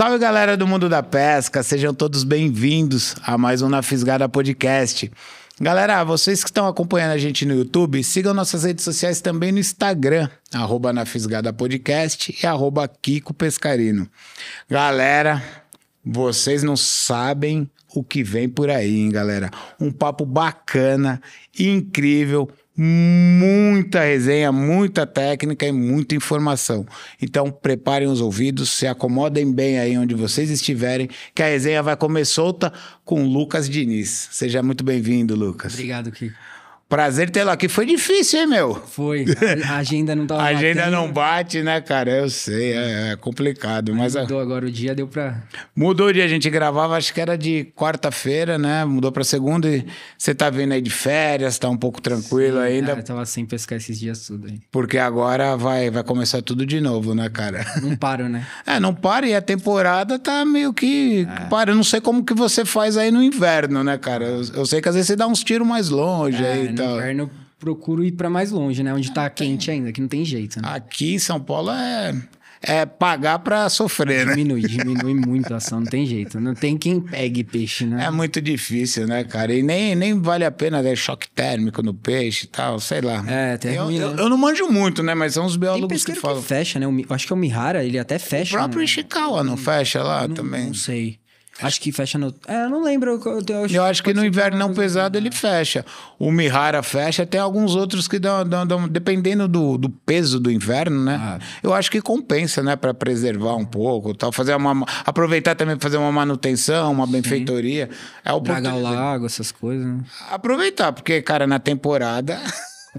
Salve galera do mundo da pesca, sejam todos bem-vindos a mais um Na Fisgada Podcast. Galera, vocês que estão acompanhando a gente no YouTube, sigam nossas redes sociais também no Instagram, arroba na Fisgada Podcast e arroba Kiko Pescarino. Galera, vocês não sabem o que vem por aí, hein, galera? Um papo bacana, incrível, muita resenha, muita técnica e muita informação. Então, preparem os ouvidos, se acomodem bem aí onde vocês estiverem, que a resenha vai comer solta com Lucas Diniz. Seja muito bem-vindo, Lucas. Obrigado, Kiko. Prazer tê-lo aqui. Foi difícil, hein, meu? Foi. A agenda não tava A agenda batendo. não bate, né, cara? Eu sei, é, é complicado. Mas, mas mudou a... agora o dia, deu pra... Mudou o dia, a gente gravava, acho que era de quarta-feira, né? Mudou pra segunda e você tá vindo aí de férias, tá um pouco tranquilo Sim, ainda. Cara, é, eu tava sem pescar esses dias tudo aí. Porque agora vai, vai começar tudo de novo, né, cara? Não paro, né? É, não para e a temporada tá meio que... É. Para, eu não sei como que você faz aí no inverno, né, cara? Eu, eu sei que às vezes você dá uns tiros mais longe é, aí então, no inverno procuro ir para mais longe, né? Onde está ah, quente ainda, que não tem jeito. Né? Aqui em São Paulo é é pagar para sofrer, né? Diminui, diminui muito a ação, não tem jeito. Não tem quem pegue peixe, né? É muito difícil, né, cara? E nem, nem vale a pena dar choque térmico no peixe e tal, sei lá. É, tem eu, eu, né? eu, não manjo muito, né? Mas são os biólogos que falam. Que fecha, né? Eu acho que é o Mihara, ele até fecha. O próprio né? Ishikawa não, não fecha lá não, também. Não sei. Acho que fecha no. É, eu não lembro. Eu, acho, eu acho que no inverno não pesado ele fecha. O Mihara fecha, tem alguns outros que dão. dão, dão dependendo do, do, peso do inverno, né? Ah. Eu acho que compensa, né? Para preservar um pouco, tal. Fazer uma. Aproveitar também para fazer uma manutenção, uma Sim. benfeitoria. É o Dragar o lago, essas coisas, né? Aproveitar, porque, cara, na temporada.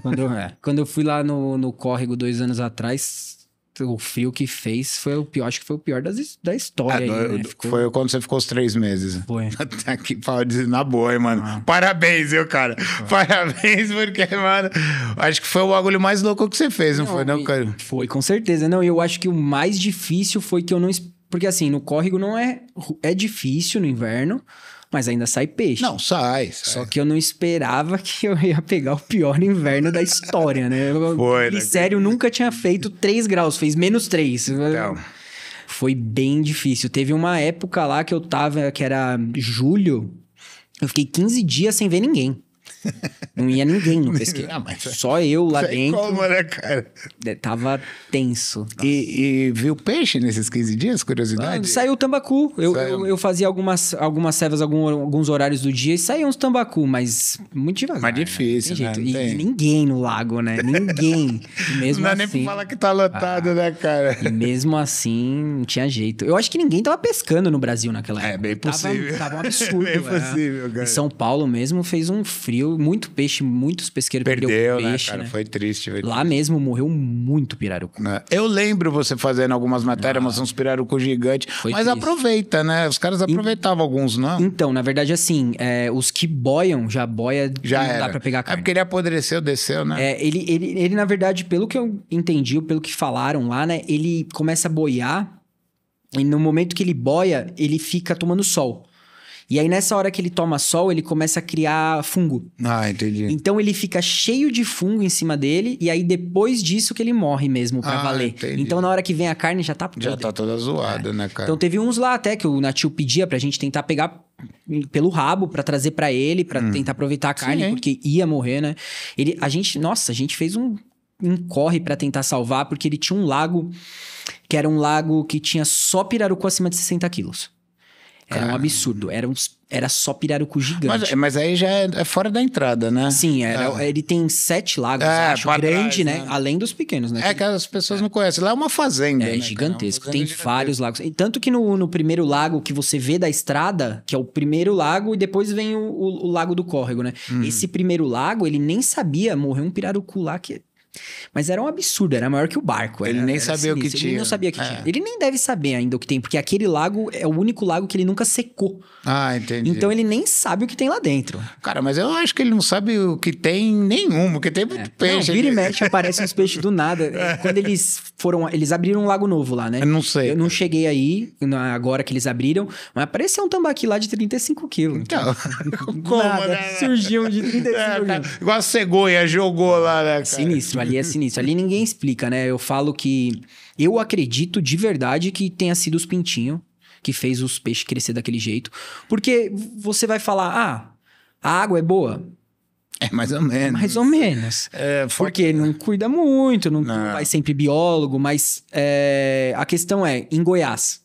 Quando, é, quando eu fui lá no, no córrego dois anos atrás, o frio que fez foi o pior, acho que foi o pior das, da história. É, aí, né? ficou... Foi quando você ficou os três meses. Foi. Até aqui fala na boa, hein, mano. Ah. Parabéns, viu, cara? Foi. Parabéns, porque, mano, acho que foi o bagulho mais louco que você fez, não, não foi, não, cara? Foi, com certeza. Não, eu acho que o mais difícil foi que eu não. Porque assim, no córrego não é. É difícil no inverno mas ainda sai peixe. Não, sai, sai. Só que eu não esperava que eu ia pegar o pior inverno da história, né? Foi. Né? E sério, nunca tinha feito 3 graus, fez menos 3. Então. Foi bem difícil. Teve uma época lá que eu tava, que era julho, eu fiquei 15 dias sem ver ninguém. Não ia ninguém no pesqueiro. mas só eu lá dentro. Como, né, cara? É, tava tenso. E, e, viu peixe nesses 15 dias, curiosidade? Ah, saiu tambacu. Eu, saiu. eu, eu, fazia algumas, algumas cevas, algum, alguns horários do dia e saíam uns tambacu, mas muito devagar. Mas né? difícil, né? E, ninguém no lago, né? Ninguém. mesmo não dá assim, nem pra assim. falar que tá lotado, ah, né, cara? E mesmo assim, não tinha jeito. Eu acho que ninguém tava pescando no Brasil naquela é, época. É, bem possível. Tava, tava um absurdo. bem né? possível, cara. Em São Paulo mesmo fez um frio muito peixe, muitos pesqueiros perdeu, perdeu né, peixe, né, cara? Né? Foi triste. Lá mesmo morreu muito pirarucu. Né? Eu lembro você fazendo algumas matérias, ah, mas uns pirarucu gigantes. Mas triste. aproveita, né? Os caras aproveitavam In... alguns, não? Então, na verdade, assim, é, os que boiam, já boia, já não era. dá pra pegar é carne. É porque ele apodreceu, desceu, né? É, ele, ele, ele, na verdade, pelo que eu entendi, pelo que falaram lá, né? Ele começa a boiar e no momento que ele boia, ele fica tomando sol. E aí, nessa hora que ele toma sol, ele começa a criar fungo. Ah, entendi. Então ele fica cheio de fungo em cima dele, e aí depois disso que ele morre mesmo pra ah, valer. Entendi. Então, na hora que vem a carne, já tá podre. Já tá toda zoada, é. né, cara? Então teve uns lá até que o Natil pedia pra gente tentar pegar pelo rabo para trazer para ele, para hum. tentar aproveitar a carne, Sim, porque ia morrer, né? Ele, a gente, nossa, a gente fez um, um corre para tentar salvar, porque ele tinha um lago que era um lago que tinha só pirarucu acima de 60 quilos. Era um absurdo. Era, um, era só pirarucu gigante. Mas, mas aí já é, é, fora da entrada, né? Sim, era, é. ele tem sete lagos, é, acho, grande, trás, né? né? Além dos pequenos, né? É que, as pessoas não conhecem. Lá é uma fazenda. É né? gigantesco. Fazenda tem gigantesco. vários lagos. E tanto que no, no primeiro lago que você vê da estrada, que é o primeiro lago, e depois vem o, o, o lago do córrego, né? Hum. Esse primeiro lago, ele nem sabia, morreu um pirarucu lá que mas era um absurdo, era maior que o barco. Ele era, nem era sabia sinistro. o que tinha. Ele não sabia o que é. tinha. Ele nem deve saber ainda o que tem, porque aquele lago é o único lago que ele nunca secou. Ah, entendi. Então ele nem sabe o que tem lá dentro. Cara, mas eu acho que ele não sabe o que tem nenhum, porque tem muito é. peixe. Não, vira e mexe aparecem uns peixes do nada. É. Quando eles foram, eles abriram um lago novo lá, né? Eu não sei. Eu não cheguei aí, agora que eles abriram, mas apareceu um tambaqui lá de 35 quilos. Então, como, nada. Né? Surgiu de 35 é, quilos. Igual a cegonha, jogou lá, né, cara? Sinistro ali é sinistro. Ali ninguém explica, né? Eu falo que. Eu acredito de verdade que tenha sido os pintinhos que fez os peixes crescer daquele jeito. Porque você vai falar, ah, a água é boa. É mais ou menos. É mais ou menos. É, porque não cuida muito, não, não. vai sempre biólogo, mas é, a questão é, em Goiás,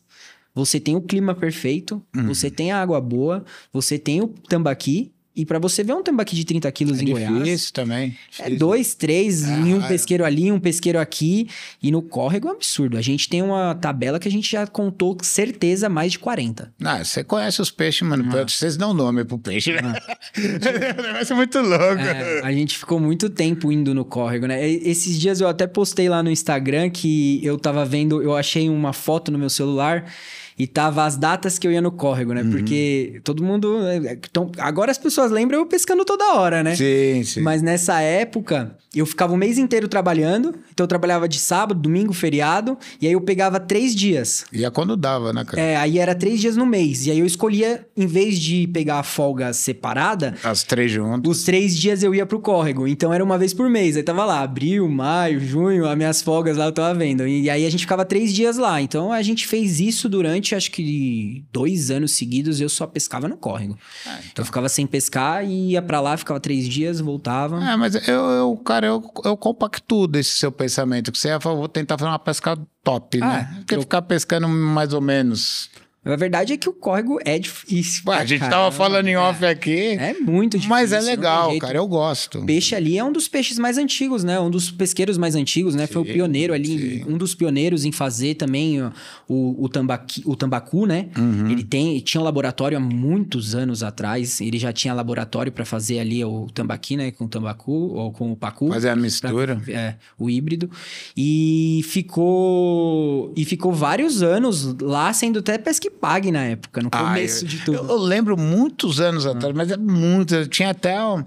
você tem o clima perfeito, uhum. você tem a água boa, você tem o tambaqui, e para você ver um tambaqui de 30 quilos é em difícil Goiás. também. É difícil. É dois, três, ah, em um é. pesqueiro ali, um pesqueiro aqui. E no córrego é um absurdo. A gente tem uma tabela que a gente já contou certeza mais de 40. Ah, você conhece os peixes, mano. Ah. Vocês dão nome pro peixe, né? Ah. é muito louco. É, a gente ficou muito tempo indo no córrego, né? Esses dias eu até postei lá no Instagram que eu tava vendo, eu achei uma foto no meu celular e tava as datas que eu ia no córrego, né? Uhum. Porque todo mundo. Né, então, agora as pessoas lembram eu pescando toda hora, né? Sim, sim. Mas nessa época, eu ficava o mês inteiro trabalhando. Então eu trabalhava de sábado, domingo, feriado. E aí eu pegava três dias. E é quando dava, né, cara? É, aí era três dias no mês. E aí eu escolhia, em vez de pegar a folga separada. As três juntas. Os três dias eu ia pro córrego. Então era uma vez por mês. Aí tava lá, abril, maio, junho, as minhas folgas lá eu tava vendo. E aí a gente ficava três dias lá. Então a gente fez isso durante durante acho que dois anos seguidos eu só pescava no córrego. Ah, então. então eu ficava sem pescar e ia para lá, ficava três dias, voltava. É, mas eu, eu cara, eu, eu compacto desse seu pensamento, que você ia é falar, vou tentar fazer uma pesca top, ah, né? Porque eu... ficar pescando mais ou menos. A verdade é que o córrego é difícil. Ué, a é gente caramba, tava falando né? em off aqui. É muito difícil. Mas é legal, cara, eu gosto. O peixe ali é um dos peixes mais antigos, né? Um dos pesqueiros mais antigos, né? Sim, Foi o pioneiro ali, sim. um dos pioneiros em fazer também o, o, tambaqui, o tambacu, né? Uhum. Ele tem, tinha um laboratório há muitos anos atrás. Ele já tinha laboratório para fazer ali o tambaqui, né? Com o tambacu ou com o pacu. Fazer a mistura. Pra, é, o híbrido. E ficou, e ficou vários anos lá sendo até pesquisa pague na época, no ah, começo ah, eu, de tudo. Eu, lembro muitos anos hum. atrás, mas é muito. Eu tinha até um,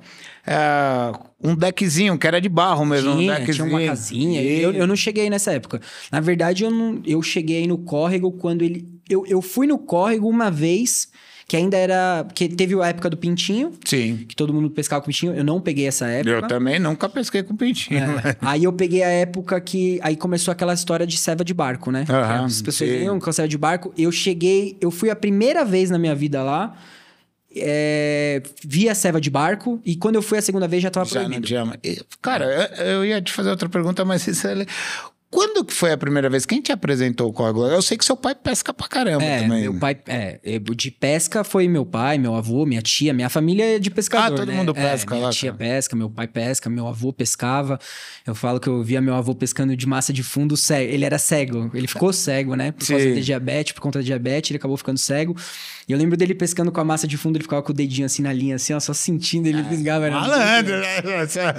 é, um deckzinho que era de barro mesmo. Tinha, um deckzinho. tinha uma casinha. E... Eu, eu não cheguei nessa época. Na verdade, eu, não, eu cheguei no córrego quando ele. Eu, eu fui no córrego uma vez que ainda era. que teve a época do pintinho. Sim. Que todo mundo pescava com pintinho. Eu não peguei essa época. Eu também nunca pesquei com pintinho. É. Né? Aí eu peguei a época que. Aí começou aquela história de ceva de barco, né? Uhum, As pessoas iam hum, com ceva de barco. Eu cheguei. Eu fui a primeira vez na minha vida lá. É, vi a ceva de barco e quando eu fui a segunda vez já estava proibido. Não tinha, cara, eu, eu, ia te fazer outra pergunta, mas isso é, quando que foi a primeira vez? Quem te apresentou o código? Eu sei que seu pai pesca pra caramba é, também. Meu né? pai, é, de pesca foi meu pai, meu avô, minha tia, minha família é de pescador. Ah, todo né? mundo é, pesca é, minha lá. Minha tia cara. pesca, meu pai pesca, meu avô pescava. Eu falo que eu via meu avô pescando de massa de fundo cego. Ele era cego, ele ficou cego, né? Por Sim. causa de diabetes, por conta da diabetes, ele acabou ficando cego. E eu lembro dele pescando com a massa de fundo, ele ficava com o dedinho assim na linha, assim, ó, só sentindo ele é, ah, pescava. Era malandro, né?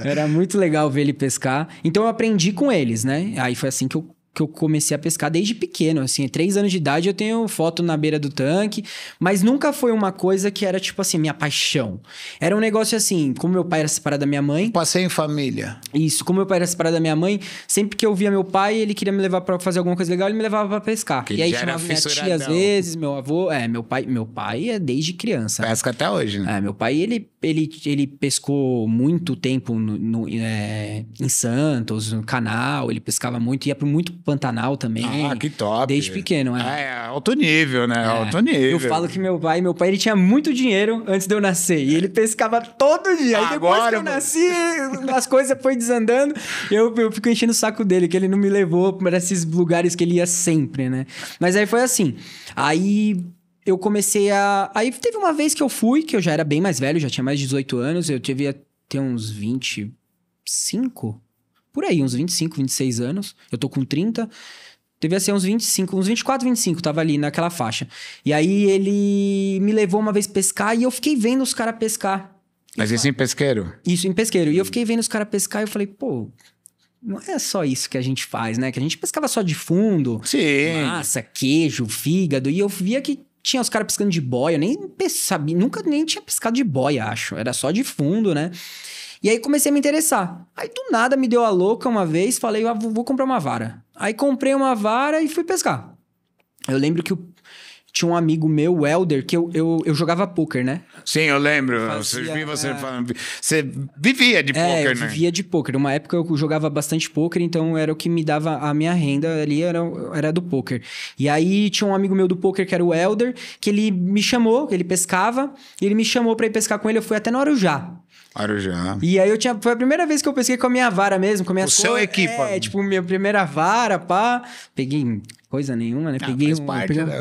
era muito legal ver ele pescar. Então eu aprendi com eles, né? Aí foi assim que eu que eu comecei a pescar desde pequeno, assim, três anos de idade eu tenho foto na beira do tanque, mas nunca foi uma coisa que era tipo assim minha paixão. Era um negócio assim, como meu pai era separado da minha mãe. Passei em família. Isso, como meu pai era separado da minha mãe, sempre que eu via meu pai, ele queria me levar para fazer alguma coisa legal, ele me levava para pescar. Que e aí chamava minha tia às vezes, meu avô, é, meu pai, meu pai é desde criança. Pesca até hoje, né? É, meu pai ele ele, ele pescou muito tempo no, no é, em Santos, no canal, ele pescava muito, ia para muito Pantanal também. Ah, que top. Desde pequeno, é. Ah, é, alto nível, né? É. Alto nível. Eu falo que meu pai, meu pai, ele tinha muito dinheiro antes de eu nascer. E ele pescava todo dia. Aí depois Agora, que eu nasci, as coisas foi desandando. Eu, eu fico enchendo o saco dele, que ele não me levou para esses lugares que ele ia sempre, né? Mas aí foi assim. Aí eu comecei a. Aí teve uma vez que eu fui, que eu já era bem mais velho, já tinha mais de 18 anos, eu devia ter uns 25 por aí, uns 25, 26 anos. Eu tô com 30. Devia ser uns 25, uns 24, 25, tava ali naquela faixa. E aí ele me levou uma vez pescar e eu fiquei vendo os caras pescar. Mas isso, em pesqueiro? Isso, em pesqueiro. E eu fiquei vendo os caras pescar e eu falei, pô, não é só isso que a gente faz, né? Que a gente pescava só de fundo. Sim. Massa, queijo, fígado. E eu via que tinha os caras pescando de boia. Eu nem sabia, nunca nem tinha pescado de boia, acho. Era só de fundo, né? E aí comecei a me interessar. Aí do nada me deu a louca uma vez, falei, ah, vou comprar uma vara. Aí comprei uma vara e fui pescar. Eu lembro que o... tinha um amigo meu, o Helder, que eu, eu, eu jogava poker, né? Sim, eu lembro. fazia, você, você, é... você vivia de é, poker, né? vivia de poker. Uma época eu jogava bastante poker, então era o que me dava a minha renda ali, era, era do poker. E aí tinha um amigo meu do poker, que era o Helder, que ele me chamou, ele pescava, ele me chamou para ir pescar com ele, eu fui até no Arujá. Marujá. E aí eu tinha. Foi a primeira vez que eu pesquei com a minha vara mesmo, com a minha O cor, seu é equipa. É, tipo, minha primeira vara, pá. Peguei coisa nenhuma, né? Ah, peguei, um, parte, peguei né?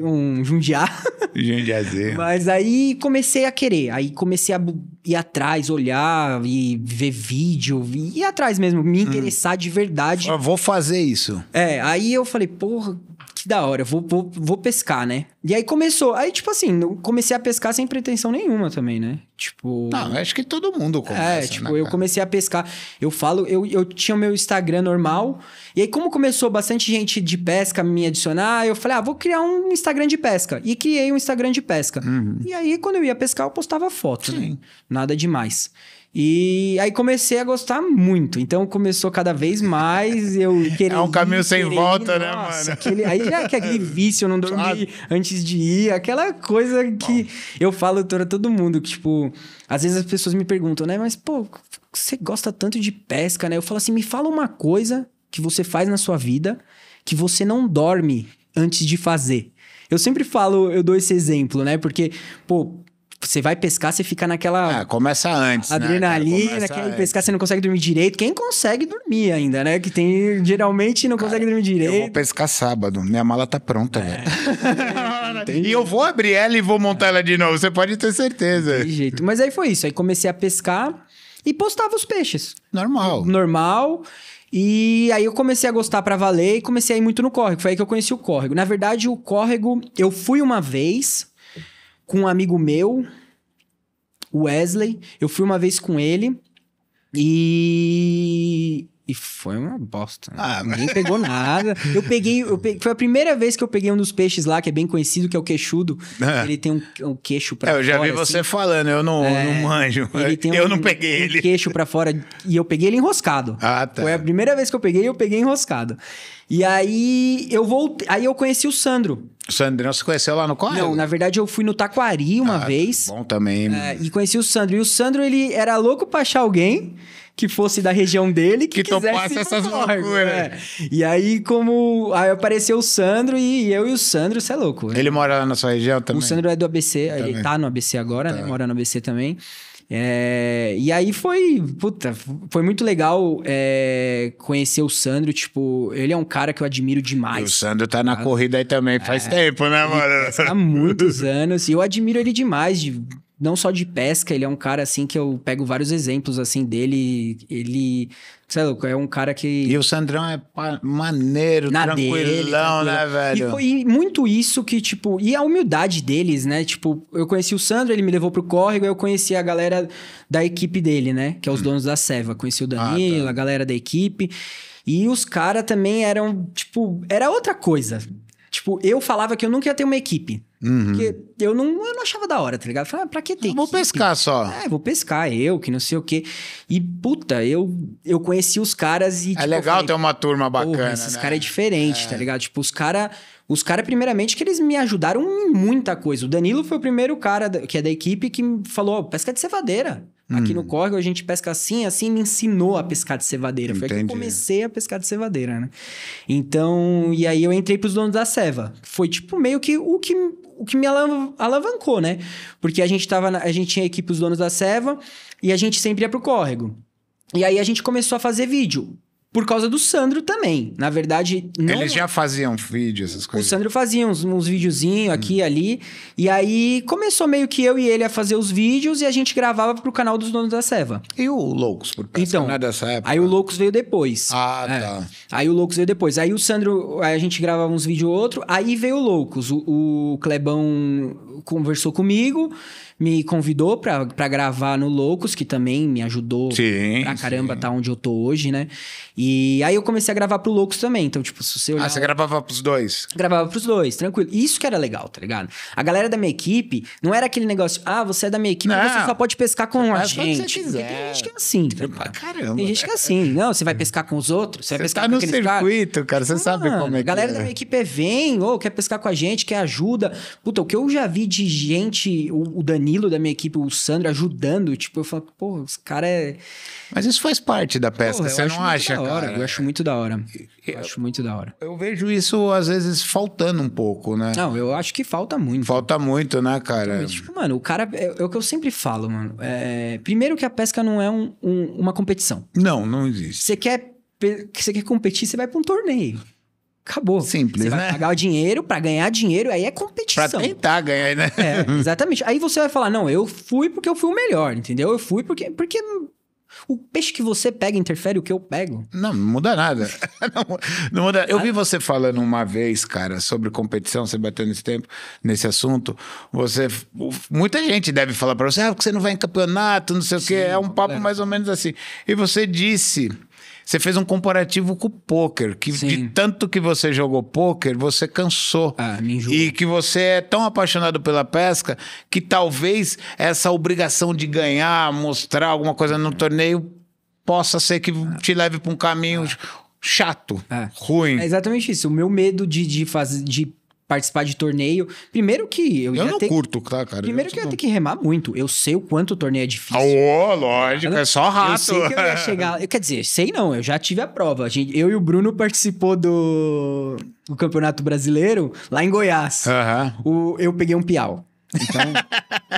um, um Jundiá. Jundiazinho. Mas aí comecei a querer. Aí comecei a ir atrás, olhar e ver vídeo. E ir atrás mesmo, me interessar hum. de verdade. Eu ah, vou fazer isso. É, aí eu falei, porra, que da hora, vou, vou, vou pescar, né? E aí começou. Aí, tipo assim, comecei a pescar sem pretensão nenhuma também, né? Tipo. Não, acho que todo mundo começa. É, né, tipo, né, eu comecei a pescar. Eu falo, eu, eu tinha o meu Instagram normal. E aí, como começou bastante gente de pé, pesca me adicionar. Eu falei, ah, vou criar um Instagram de pesca. E criei um Instagram de pesca. Uhum. E aí, quando eu ia pescar, eu postava foto. Né? Nada demais. E aí comecei a gostar muito. Então começou cada vez mais eu querer. É um caminho ir, sem querer, volta, né, mano? Aquele, aí já é aquele vício, eu não dormi antes de ir, aquela coisa que Bom. eu falo para todo mundo, que, tipo, às vezes as pessoas me perguntam, né, mas pô, você gosta tanto de pesca, né? Eu falo assim, me fala uma coisa que você faz na sua vida que você não dorme antes de fazer. Eu sempre falo, eu dou esse exemplo, né? Porque, pô, você vai pescar, você fica naquela. Ah, começa antes. Né? Adrenalina, né, quer pescar, você não consegue dormir direito. Quem consegue dormir ainda, né? Que tem. Geralmente não cara, consegue dormir direito. Eu vou pescar sábado, minha mala tá pronta, é. velho. e eu vou abrir ela e vou montar ela de novo, você pode ter certeza. De jeito. Mas aí foi isso. Aí comecei a pescar e postava os peixes. Normal. Normal. E aí eu comecei a gostar para valer e comecei a ir muito no córrego. Foi aí que eu conheci o córrego. Na verdade, o córrego, eu fui uma vez com um amigo meu, o Wesley. Eu fui uma vez com ele. E e foi uma bosta. Né? Ah, Ninguém pegou nada. Eu peguei, eu peguei, Foi a primeira vez que eu peguei um dos peixes lá, que é bem conhecido, que é o queixudo. É. Ele tem um, um queixo pra fora. É, eu já fora, vi você assim. falando, eu não, é, não manjo. eu um, não peguei um, ele. queixo pra fora. E eu peguei ele enroscado. Ah, tá. Foi a primeira vez que eu peguei, eu peguei enroscado. E aí eu voltei. Aí eu conheci o Sandro. O Sandrão se conheceu lá no córrego? Não, na verdade eu fui no Taquari uma ah, vez. Bom também. É, e conheci o Sandro. E o Sandro, ele era louco pra achar alguém que fosse da região dele que, que topasse essas loucuras. É. E aí, como. Aí apareceu o Sandro e eu e o Sandro, você é louco. Né? Ele mora lá na sua região também? O Sandro é do ABC, também. ele tá no ABC agora, né? tá. né? Mora no ABC também. É, e aí foi, puta, foi muito legal é, conhecer o Sandro. Tipo, ele é um cara que eu admiro demais. E o Sandro tá, tá na corrida aí também faz é, tempo, né, mano? Há muitos anos. E eu admiro ele demais de não só de pesca, ele é um cara assim que eu pego vários exemplos assim dele. Ele, sei é lá, é um cara que. E o Sandrão é maneiro, Na tranquilão, dele, né, velho? E foi muito isso que, tipo, e a humildade deles, né? Tipo, eu conheci o Sandro, ele me levou pro córrego, eu conheci a galera da equipe dele, né? Que é os hum. donos da Seva. Conheci o ah, Danilo, ah, tá. a galera da equipe. E os caras também eram, tipo, era outra coisa. Tipo, eu falava que eu nunca ia ter uma equipe. Uhum. Porque eu não, eu não achava da hora, tá ligado? Eu falei, ah, pra que tem Eu ah, vou pescar só. É, vou pescar, eu, que não sei o quê. E, puta, eu, eu conheci os caras e. É tipo, legal falei, ter uma turma bacana. Esses né? caras é diferente, tá é. tá ligado? Tipo, os caras. Os caras, primeiramente, que eles me ajudaram em muita coisa. O Danilo foi o primeiro cara que é da equipe que falou: pesca de cevadeira. Aqui hum. no córrego a gente pesca assim, assim, me ensinou a pescar de cevadeira. Entendi. Foi aqui que eu comecei a pescar de cevadeira, né? Então, e aí eu entrei pros donos da ceva. Foi tipo meio que o que, o que me alavancou, né? Porque a gente tava, na, a gente tinha equipe os donos da ceva e a gente sempre ia pro córrego. E aí a gente começou a fazer vídeo por causa do Sandro também. Na verdade, não... Eles já faziam vídeos, essas coisas. O Sandro fazia uns, uns videozinhos aqui e hum. ali. E aí começou meio que eu e ele a fazer os vídeos e a gente gravava pro canal dos donos da Seva. E o Loucos, por peça, então, né, dessa época? Aí o Loucos veio depois. Ah, tá. é. tá. Aí o Loucos veio depois. Aí o Sandro, aí a gente gravava uns vídeos outro. Aí veio o Loucos. O, o Clebão conversou comigo me convidou para gravar no Loucos, que também me ajudou sim, pra caramba sim. tá onde eu tô hoje, né? E aí eu comecei a gravar pro Loucos também. Então, tipo, se você olhar... Ah, você gravava pros dois? Gravava pros dois, tranquilo. Isso que era legal, tá ligado? A galera da minha equipe, não era aquele negócio, ah, você é da minha equipe, então não. você só pode pescar com a gente. Tem gente que é assim, tá pra Caramba. Tem gente que é, é assim. Não, você vai pescar com os outros, você, você vai pescar tá com aquele circuito, cara, você sabe como é que A galera é. da minha equipe é, vem, ou oh, quer pescar com a gente, quer ajuda. Puta, o que eu já vi de gente, o, o Danilo Danilo da minha equipe, o Sandro ajudando, tipo, eu falo, pô, os cara é. Mas isso faz parte da pesca, você não acha, hora, cara? Eu acho muito da hora. Eu, eu, acho muito da hora. Eu vejo isso, às vezes, faltando um pouco, né? Não, eu acho que falta muito. Falta muito, né, cara? Mas, tipo, mano, o cara. É, é, o que eu sempre falo, mano. É, primeiro que a pesca não é um, um, uma competição. Não, não existe. Você quer, você quer competir, você vai pra um torneio. Acabou. Simples, você né? Vai pagar o dinheiro para ganhar dinheiro, aí é competição. Pra tentar ganhar, né? É, exatamente. Aí você vai falar, não, eu fui porque eu fui o melhor, entendeu? Eu fui porque... porque o peixe que você pega interfere o que eu pego. Não, não muda nada. não, não, muda. Eu vi ah. você falando uma vez, cara, sobre competição, você bateu nesse tempo, nesse assunto. Você, muita gente deve falar para você, ah, porque você não vai em campeonato, não sei Sim, o quê. É um papo é. mais ou menos assim. E você disse você fez um comparativo com o poker, que Sim. de tanto que você jogou poker, você cansou. Ah, me E que você é tão apaixonado pela pesca que talvez essa obrigação de ganhar, mostrar alguma coisa no torneio possa ser que te leve para um caminho ah. chato, ah. ruim. É exatamente isso. O meu medo de, de fazer de participar de torneio. Primeiro que eu, eu não ter... curto, tá, cara? Primeiro eu que eu ia ter que remar muito. Eu sei o quanto o torneio é difícil. oh, lógico, é só rato. Eu sei que eu ia chegar. Eu, quer dizer, sei não, eu já tive a prova. A gente, eu e o Bruno participou do, do Campeonato Brasileiro lá em Goiás. Uhum. O, eu peguei um piau. Então,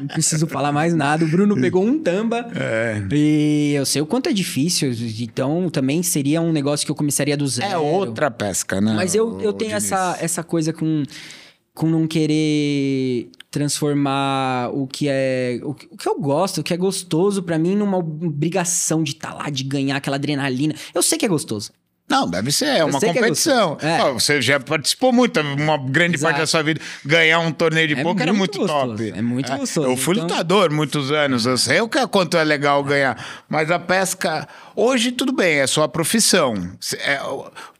não preciso falar mais nada. O Bruno pegou um tamba. É. E eu sei o quanto é difícil. Então, também seria um negócio que eu começaria do é zero. É outra pesca, né? Mas eu, eu tenho essa, essa coisa com, com não querer transformar o que é o que eu gosto, o que é gostoso para mim numa obrigação de estar tá lá, de ganhar aquela adrenalina. Eu sei que é gostoso. Não, deve ser, é uma é competição. É é. você já participou muito, uma grande Exato. parte da sua vida. Ganhar um torneio de é era é muito gostoso, top. É muito é, gostoso. Eu fui então... lutador muitos anos, eu sei o que, quanto é legal ganhar. Mas a pesca, hoje tudo bem, é sua profissão.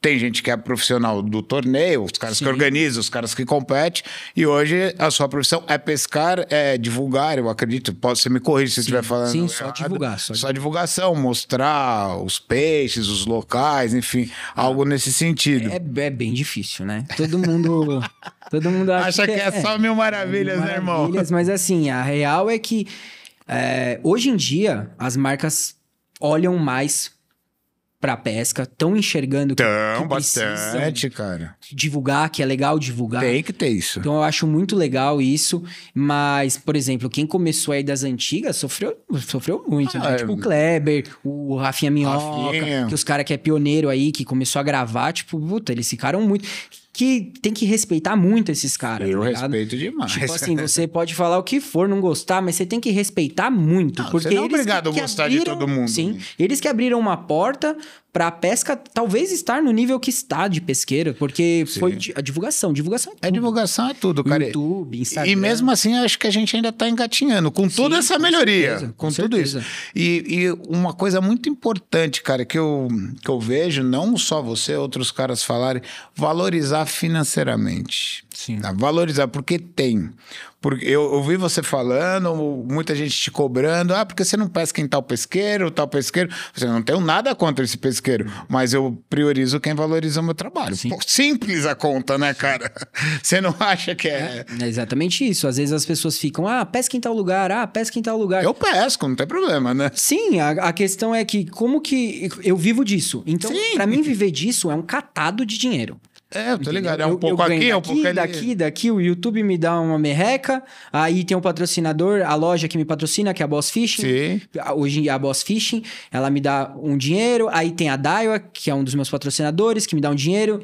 tem gente que é profissional do torneio, os caras Sim. que organizam, os caras que competem. E hoje a sua profissão é pescar, é divulgar, eu acredito. Pode, você me corrigir se estiver falando. Sim, só errado. divulgar. Só, só divulgação, mostrar os peixes, os locais, enfim enfim, algo nesse sentido. É, é bem difícil, né? Todo mundo, todo mundo acha, acha que, que é, é, só mil maravilhas, mil né, irmão? mas assim, a real é que é, hoje em dia as marcas olham mais para pesca, estão enxergando que, tão que bastante, cara. Divulgar, que é legal divulgar. Tem que ter isso. Então eu acho muito legal isso, mas por exemplo, quem começou aí das antigas sofreu, sofreu muito, né? ah, né? Tipo o Kleber, o Rafinha Minhoca, Rafinha. que os caras que é pioneiro aí, que começou a gravar, tipo, puta, eles ficaram muito que tem que respeitar muito esses caras. Eu tá respeito demais. Tipo assim, você pode falar o que for, não gostar, mas você tem que respeitar muito. Não, porque você não é obrigado que, a gostar abriram, de todo mundo. Sim, né? eles que abriram uma porta para a pesca talvez estar no nível que está de pesqueiro, porque Sim. foi a divulgação, divulgação é, é tudo. É divulgação é tudo, cara. YouTube, Instagram. E mesmo assim, acho que a gente ainda está engatinhando com Sim, toda essa com melhoria, certeza, com, com tudo isso. E, e, uma coisa muito importante, cara, que eu, que eu vejo, não só você, outros caras falarem, valorizar financeiramente. Sim. Tá? Valorizar, porque tem. Porque eu ouvi você falando, muita gente te cobrando, ah, porque você não pesca em tal pesqueiro, tal pesqueiro. Você não tenho nada contra esse pesqueiro, mas eu priorizo quem valoriza o meu trabalho. Sim. Pô, simples a conta, né, cara? Você não acha que é... é... é? exatamente isso. Às vezes as pessoas ficam, ah, pesca em tal lugar, ah, pesca em tal lugar. Eu pesco, não tem problema, né? Sim, a, a questão é que como que eu vivo disso? Então, para mim viver disso é um catado de dinheiro. É, eu tô ligado. É um eu, pouco eu aqui, é um pouco ali. Daqui, daqui, o YouTube me dá uma merreca. Aí tem um patrocinador, a loja que me patrocina, que é a Boss Fishing. Sim. Hoje a Boss Fishing, ela me dá um dinheiro. Aí tem a Daiwa, que é um dos meus patrocinadores, que me dá um dinheiro.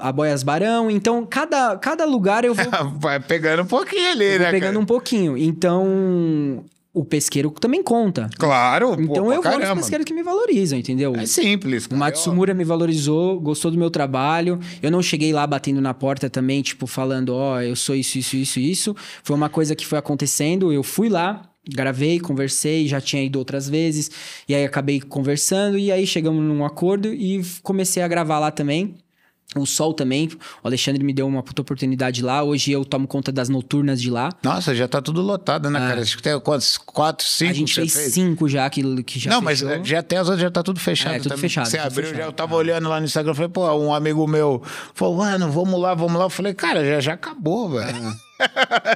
A Boias Barão. Então, cada, cada lugar eu vou... Vai pegando um pouquinho ali, né, Pegando cara? um pouquinho. Então, o pesqueiro também conta. Claro, Então pô, eu caramba. vou nos pesqueiros que me valorizam, entendeu? É simples. Cara. O é Matsumura me valorizou, gostou do meu trabalho. Eu não cheguei lá batendo na porta também, tipo, falando, ó, oh, eu sou isso, isso, isso, isso. Foi uma coisa que foi acontecendo, eu fui lá, gravei, conversei, já tinha ido outras vezes, e aí acabei conversando, e aí chegamos num acordo e comecei a gravar lá também. O Sol também, o Alexandre me deu uma puta oportunidade lá. Hoje eu tomo conta das noturnas de lá. Nossa, já tá tudo lotado, né, ah, cara? Acho que tem quantos? Quatro, cinco? A gente fez, fez, cinco já, que, que já Não, fechou. mas já tem as outras, já tá tudo fechado. É, tudo também. fechado. Você tudo abriu, fechado. já eu tava ah. olhando lá no Instagram, falei, pô, um amigo meu falou, mano, vamos lá, vamos lá. Eu falei, cara, já, já acabou, velho. Ah.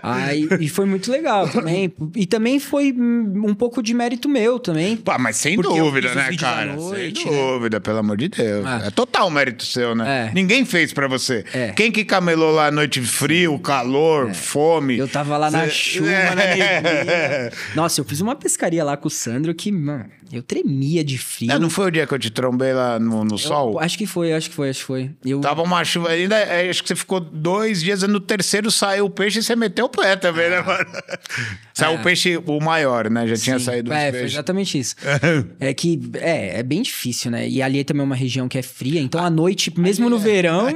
Aí, e foi muito legal também. E também foi um pouco de mérito meu também. Pá, mas sem dúvida, né, cara? Noite, sem né? dúvida, né? pelo amor de Deus. Ah. É total mérito seu, né? É. Ninguém fez para você. É. Quem que camelou lá à noite frio, calor, é. fome? Eu tava lá na chuva, é. na neblina. Nossa, eu fiz uma pescaria lá com o Sandro que, mano, eu tremia de frio. É, não, foi o dia que eu te trombei lá no, no eu, sol? Acho que foi, acho que foi, acho que foi. Eu... Tava uma chuva ainda, acho que você ficou dois dias, no terceiro saiu o peixe peixe você meteu o pé também, né, ah. mano? Saiu o é. peixe, o maior, né? Já tinha Sim, saído é, foi exatamente isso. é que é, é bem difícil, né? E ali também é uma região que é fria, então à noite, mesmo no é. verão, é.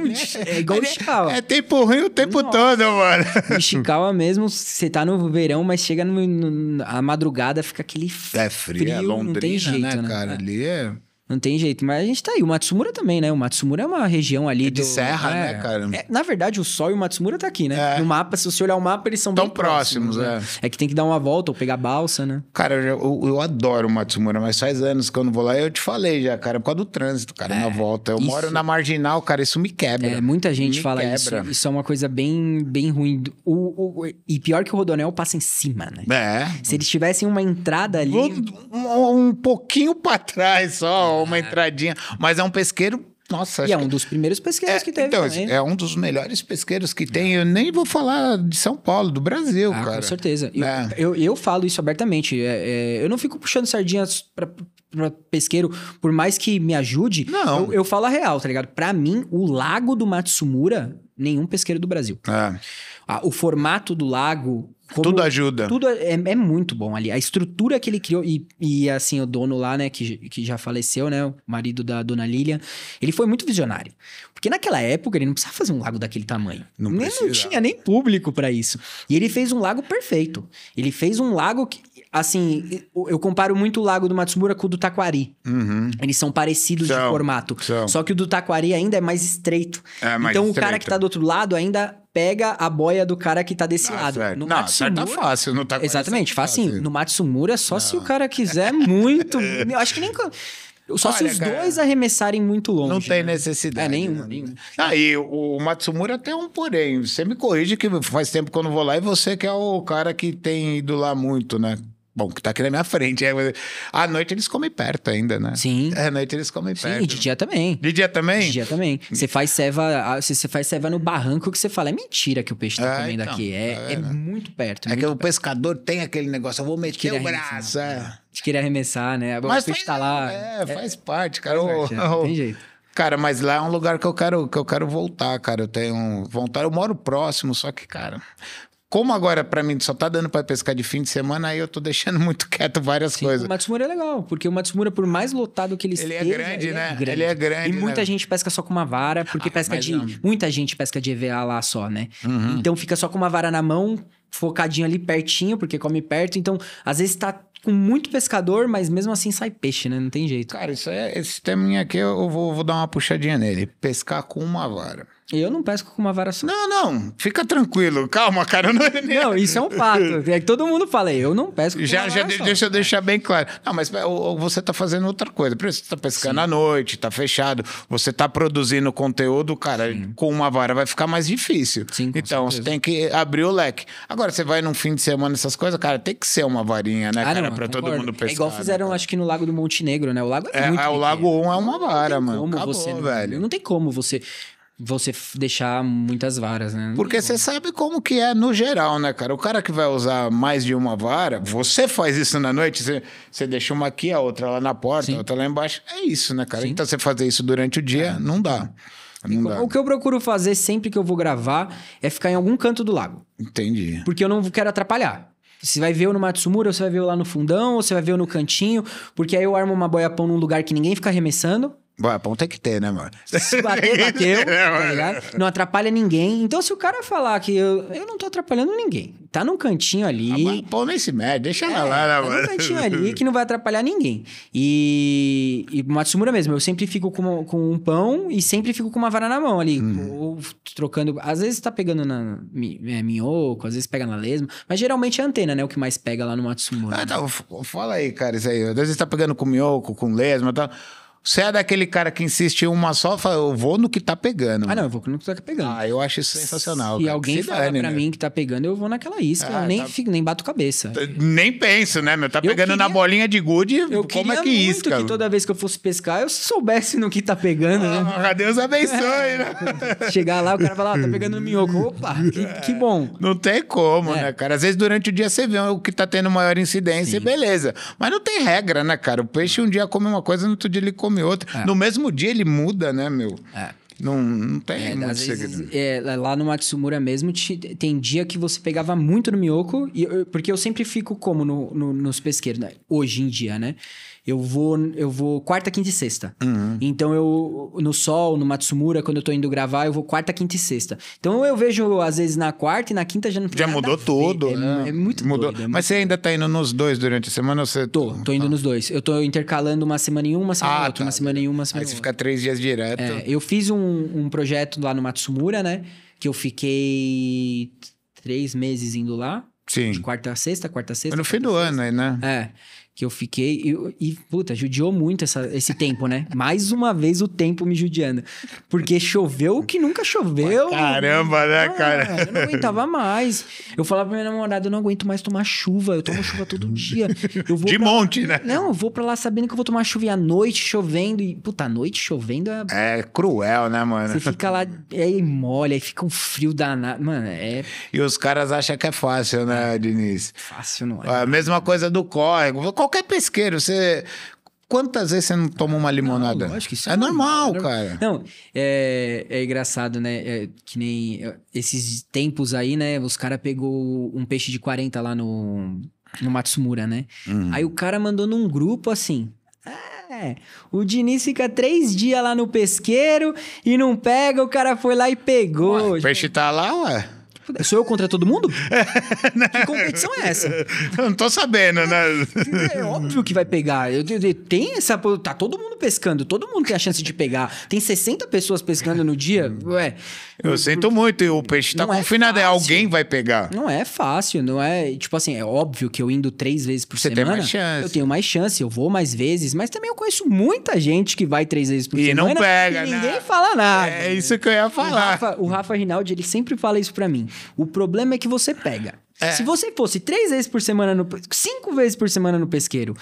é, igual o É, tempo ruim o tempo Nossa. todo, mano. Ishikawa mesmo, você tá no verão, mas chega no, no, a madrugada, fica aquele frio. É frio, Londrina, não tem né, jeito, né, né? cara? Ali é... Não tem jeito, mas a gente tá aí. O Matsumura também, né? O Matsumura é uma região ali. É de do, serra, é, né, cara? É, na verdade, o Sol e o Matsumura tá aqui, né? É. No mapa, se você olhar o mapa, eles são Tão bem próximos. próximos né? é. é que tem que dar uma volta ou pegar balsa, né? Cara, eu, eu, eu, adoro o Matsumura, mas faz anos que eu não vou lá. Eu te falei já, cara, por causa do trânsito, cara, é, na volta. Eu isso. moro na marginal, cara, isso me quebra. É, muita gente me fala quebra. isso. Isso é uma coisa bem, bem ruim. O, o, e pior que o Rodonel passa em cima, né? É. Se eles tivessem uma entrada ali. Um, um pouquinho pra trás só uma é. entradinha. Mas é um pesqueiro nossa, e é um dos primeiros pesqueiros é, que teve. Então, também. é um dos melhores pesqueiros que tem. Eu nem vou falar de São Paulo, do Brasil, ah, cara. Com certeza. É. Eu, eu, eu, falo isso abertamente. É, é eu não fico puxando sardinhas para pesqueiro, por mais que me ajude. Não. Eu, eu falo a real, tá ligado? Para mim, o lago do Matsumura, nenhum pesqueiro do Brasil. É a, o formato do lago. Como, tudo ajuda. Tudo é, é, é, muito bom ali. A estrutura que ele criou, e, e assim, o dono lá, né, que, que já faleceu, né, o marido da dona Lilian, ele foi muito visionário. Porque naquela época ele não precisava fazer um lago daquele tamanho. Não, nem, não tinha nem público para isso. E ele fez um lago perfeito. Ele fez um lago que, assim, eu comparo muito o lago do Matsumura com o do Taquari. Uhum. Eles são parecidos são, de formato. São. Só que o do Taquari ainda é mais estreito. É mais então estreito. o cara que tá do outro lado ainda pega a boia do cara que tá desse ah, lado. Certo. No não, tá tá Matsumura, tá fácil, não tá Exatamente, facinho. Fácil. No Matsumura, só não. se o cara quiser muito. eu acho que nem. Só Olha, se os cara, dois arremessarem muito longe. Não tem né? necessidade. É, nenhuma. Né? nenhuma. Ah, e o Matsumura tem um porém. Você me corrige que faz tempo que eu não vou lá e você que é o cara que tem ido lá muito, né? Bom, que tá aqui na minha frente. É, à noite eles comem perto ainda, né? Sim. É, à noite eles comem Sim, perto. Sim, de dia também. De dia também? De dia também. Você hum. faz ceva, você faz ceva no barranco que você fala, é mentira que o peixe tá é, comendo então, aqui. É, tá é, é muito perto. É muito que perto. o pescador tem aquele negócio, eu vou meter Queria o braço. Arremessar. É. é. De querer arremessar, né? Mas o peixe tá lá. É, é, faz parte, cara. Faz parte, oh, Tem jeito. Cara, mas lá é um lugar que eu quero, que eu quero voltar, cara. Eu tenho vontade. Eu moro próximo, só que, cara, como agora, para mim, só tá dando para pescar de fim de semana, aí eu tô deixando muito quieto várias Sim, coisas. O Matsumura é legal, porque o Matsumura, por mais lotado que ele, ele é esteja... É grande, ele né? é grande, né? Ele é grande. E muita né? gente pesca só com uma vara, porque ah, pesca de... Não. Muita gente pesca de EVA lá só, né? Uhum. Então fica só com uma vara na mão, focadinho ali pertinho, porque come perto. Então, às vezes tá com muito pescador, mas mesmo assim sai peixe, né? Não tem jeito. Cara, isso é, esse teminha aqui eu vou, vou dar uma puxadinha nele. Pescar com uma vara. Eu não pesco com uma vara só. Não, não, fica tranquilo, calma, cara. Não, é não isso é um fato. É que todo mundo fala, eu não pesco com já, uma já vara de, só. Deixa eu deixar bem claro. Não, mas é, ou, você está fazendo outra coisa. Por exemplo, você está pescando Sim. à noite, está fechado, você está produzindo conteúdo, cara, Sim. com uma vara vai ficar mais difícil. Sim, então, certeza. você tem que abrir o leque. Agora, você vai num fim de semana, essas coisas, cara, tem que ser uma varinha, né, ah, cara, para todo mundo pescar. É igual né, fizeram, cara. acho que no Lago do Montenegro, né? O Lago é, é, é O Lago 1 é uma vara, mano. Acabou, você, velho. Não tem como você você deixar muitas varas, né? Porque você sabe como que é no geral, né, cara? O cara que vai usar mais de uma vara, você faz isso na noite, você, deixa uma aqui, a outra lá na porta, Sim. a outra lá embaixo. É isso, né, cara? Sim. Então você fazer isso durante o dia, é. não dá. Não o que eu procuro fazer sempre que eu vou gravar é ficar em algum canto do lago. Entendi. Porque eu não quero atrapalhar. Você vai ver eu no Matsumura, ou você vai ver eu lá no fundão, ou você vai ver eu no cantinho, porque aí eu armo uma boia-pão num lugar que ninguém fica arremessando. Bom, é tem que ter, né, mano? Se bater, bateu, é, tá ligado? Não atrapalha ninguém. Então, se o cara falar que eu, eu não tô atrapalhando ninguém, tá num cantinho ali. Ah, pô, nem se mede, deixa ela é, lá, né, tá mano? Tá num cantinho ali que não vai atrapalhar ninguém. E, e Matsumura mesmo, eu sempre fico com, com um pão e sempre fico com uma vara na mão ali, hum. ou trocando. Às vezes tá pegando na é, minhoco, às vezes pega na lesma, mas geralmente é a antena, né? O que mais pega lá no Matsumura. Ah, tá, fala aí, cara, isso aí. Às vezes tá pegando com minhoco, com lesma e tá... tal. Você é daquele cara que insiste em uma só, fala, eu vou no que tá pegando. Ah, não, eu vou no que tá pegando. Ah, eu acho isso sensacional. Se cara, alguém fala dane, pra né? mim que tá pegando, eu vou naquela isca. Ah, eu nem, tá... fico, nem bato cabeça. Nem penso, né, meu? Tá pegando queria... na bolinha de gude, eu como é que isca? Eu que toda vez que eu fosse pescar, eu soubesse no que tá pegando, ah, né? Deus abençoe, né? Chegar lá, o cara vai ah, tá pegando no minhoco. Opa, que, que é. bom. Não tem como, é. né, cara? Às vezes durante o dia você vê o que tá tendo maior incidência, Sim. beleza. Mas não tem regra, né, cara? O peixe um dia come uma coisa, no outro dia ele come filme, outro. É. No mesmo dia ele muda, né, meu? É. Não, não tem é, muito segredo. Vezes, é, lá no Matsumura mesmo, te, tem dia que você pegava muito no Mioko e, porque eu sempre fico como no, no, nos pesqueiros, né? hoje em dia, né? Eu vou, eu vou quarta, quinta e sexta. Uhum. Então eu no sol, no Matsumura, quando eu tô indo gravar, eu vou quarta, quinta e sexta. Então eu vejo às vezes na quarta e na quinta já não tem Já mudou tudo. É, né? é, muito mudou. Doido, é muito Mas você doido. ainda tá indo nos dois durante a semana ou você Tô, tá. tô indo ah. nos dois. Eu tô intercalando uma semana em uma, ah, semana ah, em outra, tá. uma semana em uma, semana Aí você outra. fica três dias direto. É, eu fiz um, um projeto lá no Matsumura, né? Que eu fiquei três meses indo lá. Sim. De quarta a sexta, quarta a sexta. Mas no fim do sexta. ano aí, né? É que eu fiquei. E, e puta, judiou muito essa, esse tempo, né? Mais uma vez o tempo me judiando. Porque choveu o que nunca choveu. Caramba, né, ah, cara? Eu não aguentava mais. Eu falava pra minha namorada, eu não aguento mais tomar chuva. Eu tomo chuva todo dia. De pra... monte, né? Não, eu vou pra lá sabendo que eu vou tomar chuva e à noite chovendo. E, puta, à noite chovendo é. É cruel, né, mano? Você fica lá, aí é, molha, aí fica um frio danado. Mano, é. E os caras acham que é fácil, né, Diniz? Fácil não é. A mesma coisa do córrego. Qualquer pesqueiro, você. Quantas vezes você não toma uma limonada? Não, acho que isso é, é normal, normal, cara. Não, é, é engraçado, né? É, que nem é, esses tempos aí, né? Os caras pegou um peixe de 40 lá no, no Matsumura, né? Uhum. Aí o cara mandou num grupo assim. É, o Diniz fica três dias lá no pesqueiro e não pega, o cara foi lá e pegou. Ué, o peixe tá lá, ué. Sou eu contra todo mundo? É, né? que competição é essa? Eu não tô sabendo, né? é, né? É óbvio que vai pegar. Tem essa. Tá todo mundo pescando, todo mundo tem a chance de pegar. Tem 60 pessoas pescando no dia. Ué. Eu, eu sinto muito, e o peixe tá é confinado. É alguém vai pegar. Não é fácil, não é. Tipo assim, é óbvio que eu indo três vezes por Você semana. Tem mais chance. Eu tenho mais chance, eu vou mais vezes, mas também eu conheço muita gente que vai três vezes por e semana. E não pega, e né? ninguém né? fala nada. É isso que eu ia falar. O Rafa, o Rafa Rinaldi, ele sempre fala isso pra mim. O problema é que você pega. É. Se você fosse três vezes por semana no. cinco vezes por semana no pesqueiro,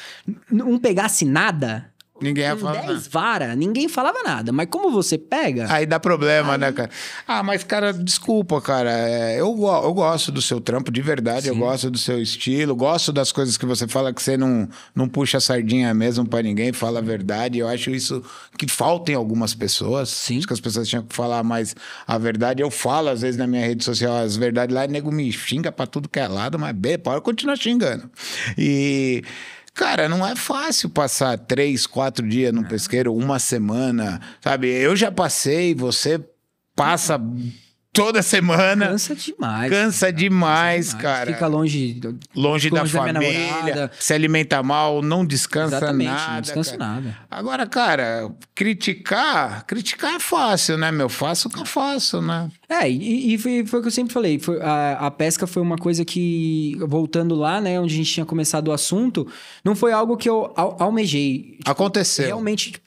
não pegasse nada, Ninguém ia falar. 10 vara, ninguém falava nada. Mas como você pega. Aí dá problema, né, aí... né, cara? Ah, mas, cara, desculpa, cara. É, eu, eu gosto do seu trampo, de verdade. Sim. Eu gosto do seu estilo, gosto das coisas que você fala, que você não, não puxa a sardinha mesmo para ninguém, fala a verdade. Eu acho isso que falta em algumas pessoas. Sim. Acho que as pessoas tinham que falar mais a verdade. Eu falo, às vezes, na minha rede social, as verdades lá, e nego me xinga pra tudo que é lado, mas bem, pode continuar xingando. E. Cara, não é fácil passar três, quatro dias no é. pesqueiro, uma semana, sabe? Eu já passei, você passa toda semana. Cansa demais. Cansa, cara, demais, cansa demais, cara. Fica longe, longe, longe da, da família, se alimenta mal, não descansa Exatamente, nada. Não descansa cara. nada. Agora, cara, criticar, criticar é fácil, né, meu? Faço o que eu faço, né? É, e, e foi, foi, o que eu sempre falei. Foi, a, a, pesca foi uma coisa que, voltando lá, né, onde a gente tinha começado o assunto, não foi algo que eu almejei. Tipo, Aconteceu. Realmente, tipo,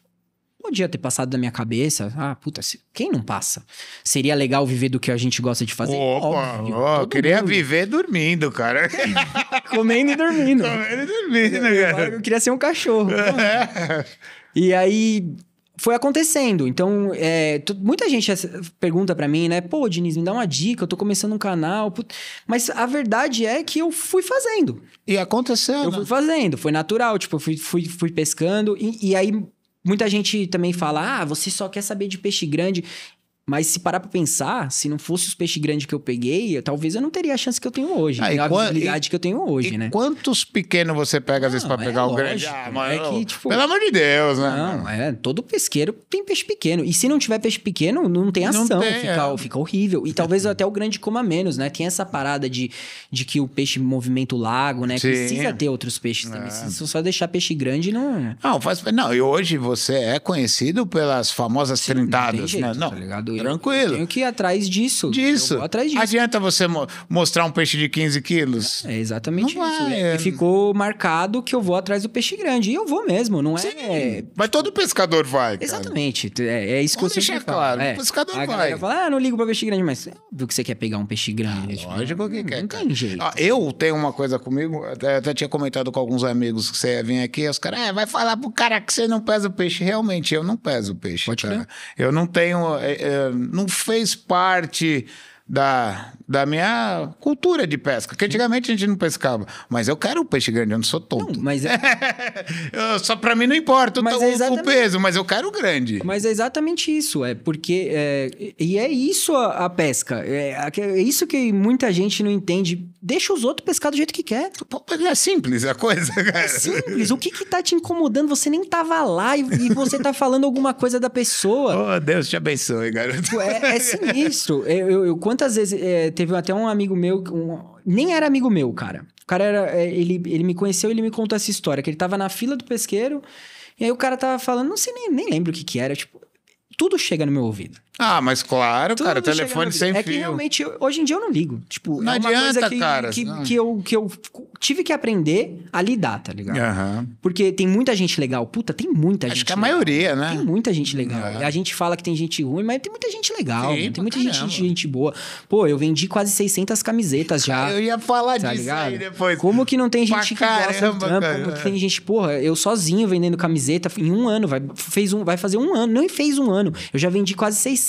Podia ter passado da minha cabeça. Ah, puta, quem não passa? Seria legal viver do que a gente gosta de fazer? Opa, Óbvio, ó, queria mundo. viver dormindo, cara. Comendo e dormindo. Comendo e dormindo, cara. Eu queria ser um cachorro. É. e aí, foi acontecendo. Então, é, muita gente pergunta para mim, né? Pô, Diniz, me dá uma dica, eu tô começando um canal. Put... Mas a verdade é que eu fui fazendo. E aconteceu. Eu né? fui fazendo, foi natural. Tipo, eu fui, fui, fui pescando. E, e aí Muita gente também fala: ah, você só quer saber de peixe grande. Mas se parar pra pensar, se não fosse os peixes grandes que eu peguei, eu, talvez eu não teria a chance que eu tenho hoje, ah, a quant... visibilidade e... que eu tenho hoje, e né? Quantos pequenos você pega, às vezes, pra pegar é o grande? Ah, é que, tipo, pelo amor de Deus, né? Não, é, todo pesqueiro tem peixe pequeno. E se não tiver peixe pequeno, não tem ação, não tem, fica, é. fica, horrível. E talvez até o grande coma menos, né? Tem essa parada de, de que o peixe movimenta o lago, né? Sim. Precisa ter outros peixes também. É. Se só deixar peixe grande, não. Não, faz. Não, e hoje você é conhecido pelas famosas trintadas, né? Não. Tá ligado? tranquilo. Tranquilo. Eu tenho que ir atrás disso. Disso. atrás disso. Adianta você mostrar um peixe de 15 quilos? É, exatamente não isso. Vai, E é. ficou marcado que eu vou atrás do peixe grande. E eu vou mesmo, não é. Sim, é... Mas todo pescador vai. Cara. Exatamente. É, é isso que eu sempre claro. É. O pescador a vai. Fala, ah, não ligo pra peixe grande, mas é viu que você quer pegar um peixe ah, grande. Tipo, lógico que quer. Não tem jeito. Ah, eu tenho uma coisa comigo, até, até tinha comentado com alguns amigos que você ia vir aqui, os caras, vai falar pro cara que você não pesa o peixe. Realmente, eu não peso o peixe. Pode cara. Eu não tenho. Eu, não fez parte da, da minha cultura de pesca, que antigamente a gente não pescava. Mas eu quero o peixe grande, eu não sou tonto. Não, mas é... eu, só para mim não importa mas é o, é exatamente... o, peso, mas eu quero o grande. Mas é exatamente isso, é porque é... e é isso a, a pesca, é, é, isso que muita gente não entende. Deixa os outros pescar do jeito que quer. É simples a coisa, é cara. É simples. O que que tá te incomodando? Você nem tava lá e, e você tá falando alguma coisa da pessoa. Oh, Deus te abençoe, garoto. É, é sinistro. Eu, eu, eu quantas vezes teve até um amigo meu, um, nem era amigo meu, cara. O cara era, é, ele, ele me conheceu, e ele me contou essa história, que ele tava na fila do pesqueiro, e aí o cara tava falando, não sei, nem, nem lembro o que que era, tipo, tudo chega no meu ouvido. Ah, mas claro, Tudo cara, telefone sem fio. É que realmente, eu, hoje em dia eu não ligo. Tipo, é não é uma adianta, coisa que, cara, que, que, eu, que eu tive que aprender a lidar, tá ligado? Uhum. Porque tem muita gente legal. Puta, tem muita Acho gente Acho que a legal. maioria, né? Tem muita gente legal. É. A gente fala que tem gente ruim, mas tem muita gente legal. Sim, né? tem muita gente, gente, boa. Pô, eu vendi quase 600 camisetas já. Eu ia falar tá disso ligado? aí depois. Como que não tem gente pra que caramba, gosta do trampo? Como que tem gente... Porra, eu sozinho vendendo camiseta em um ano. Vai, fez um, vai fazer um ano. Nem fez um ano. Eu já vendi quase 600 260.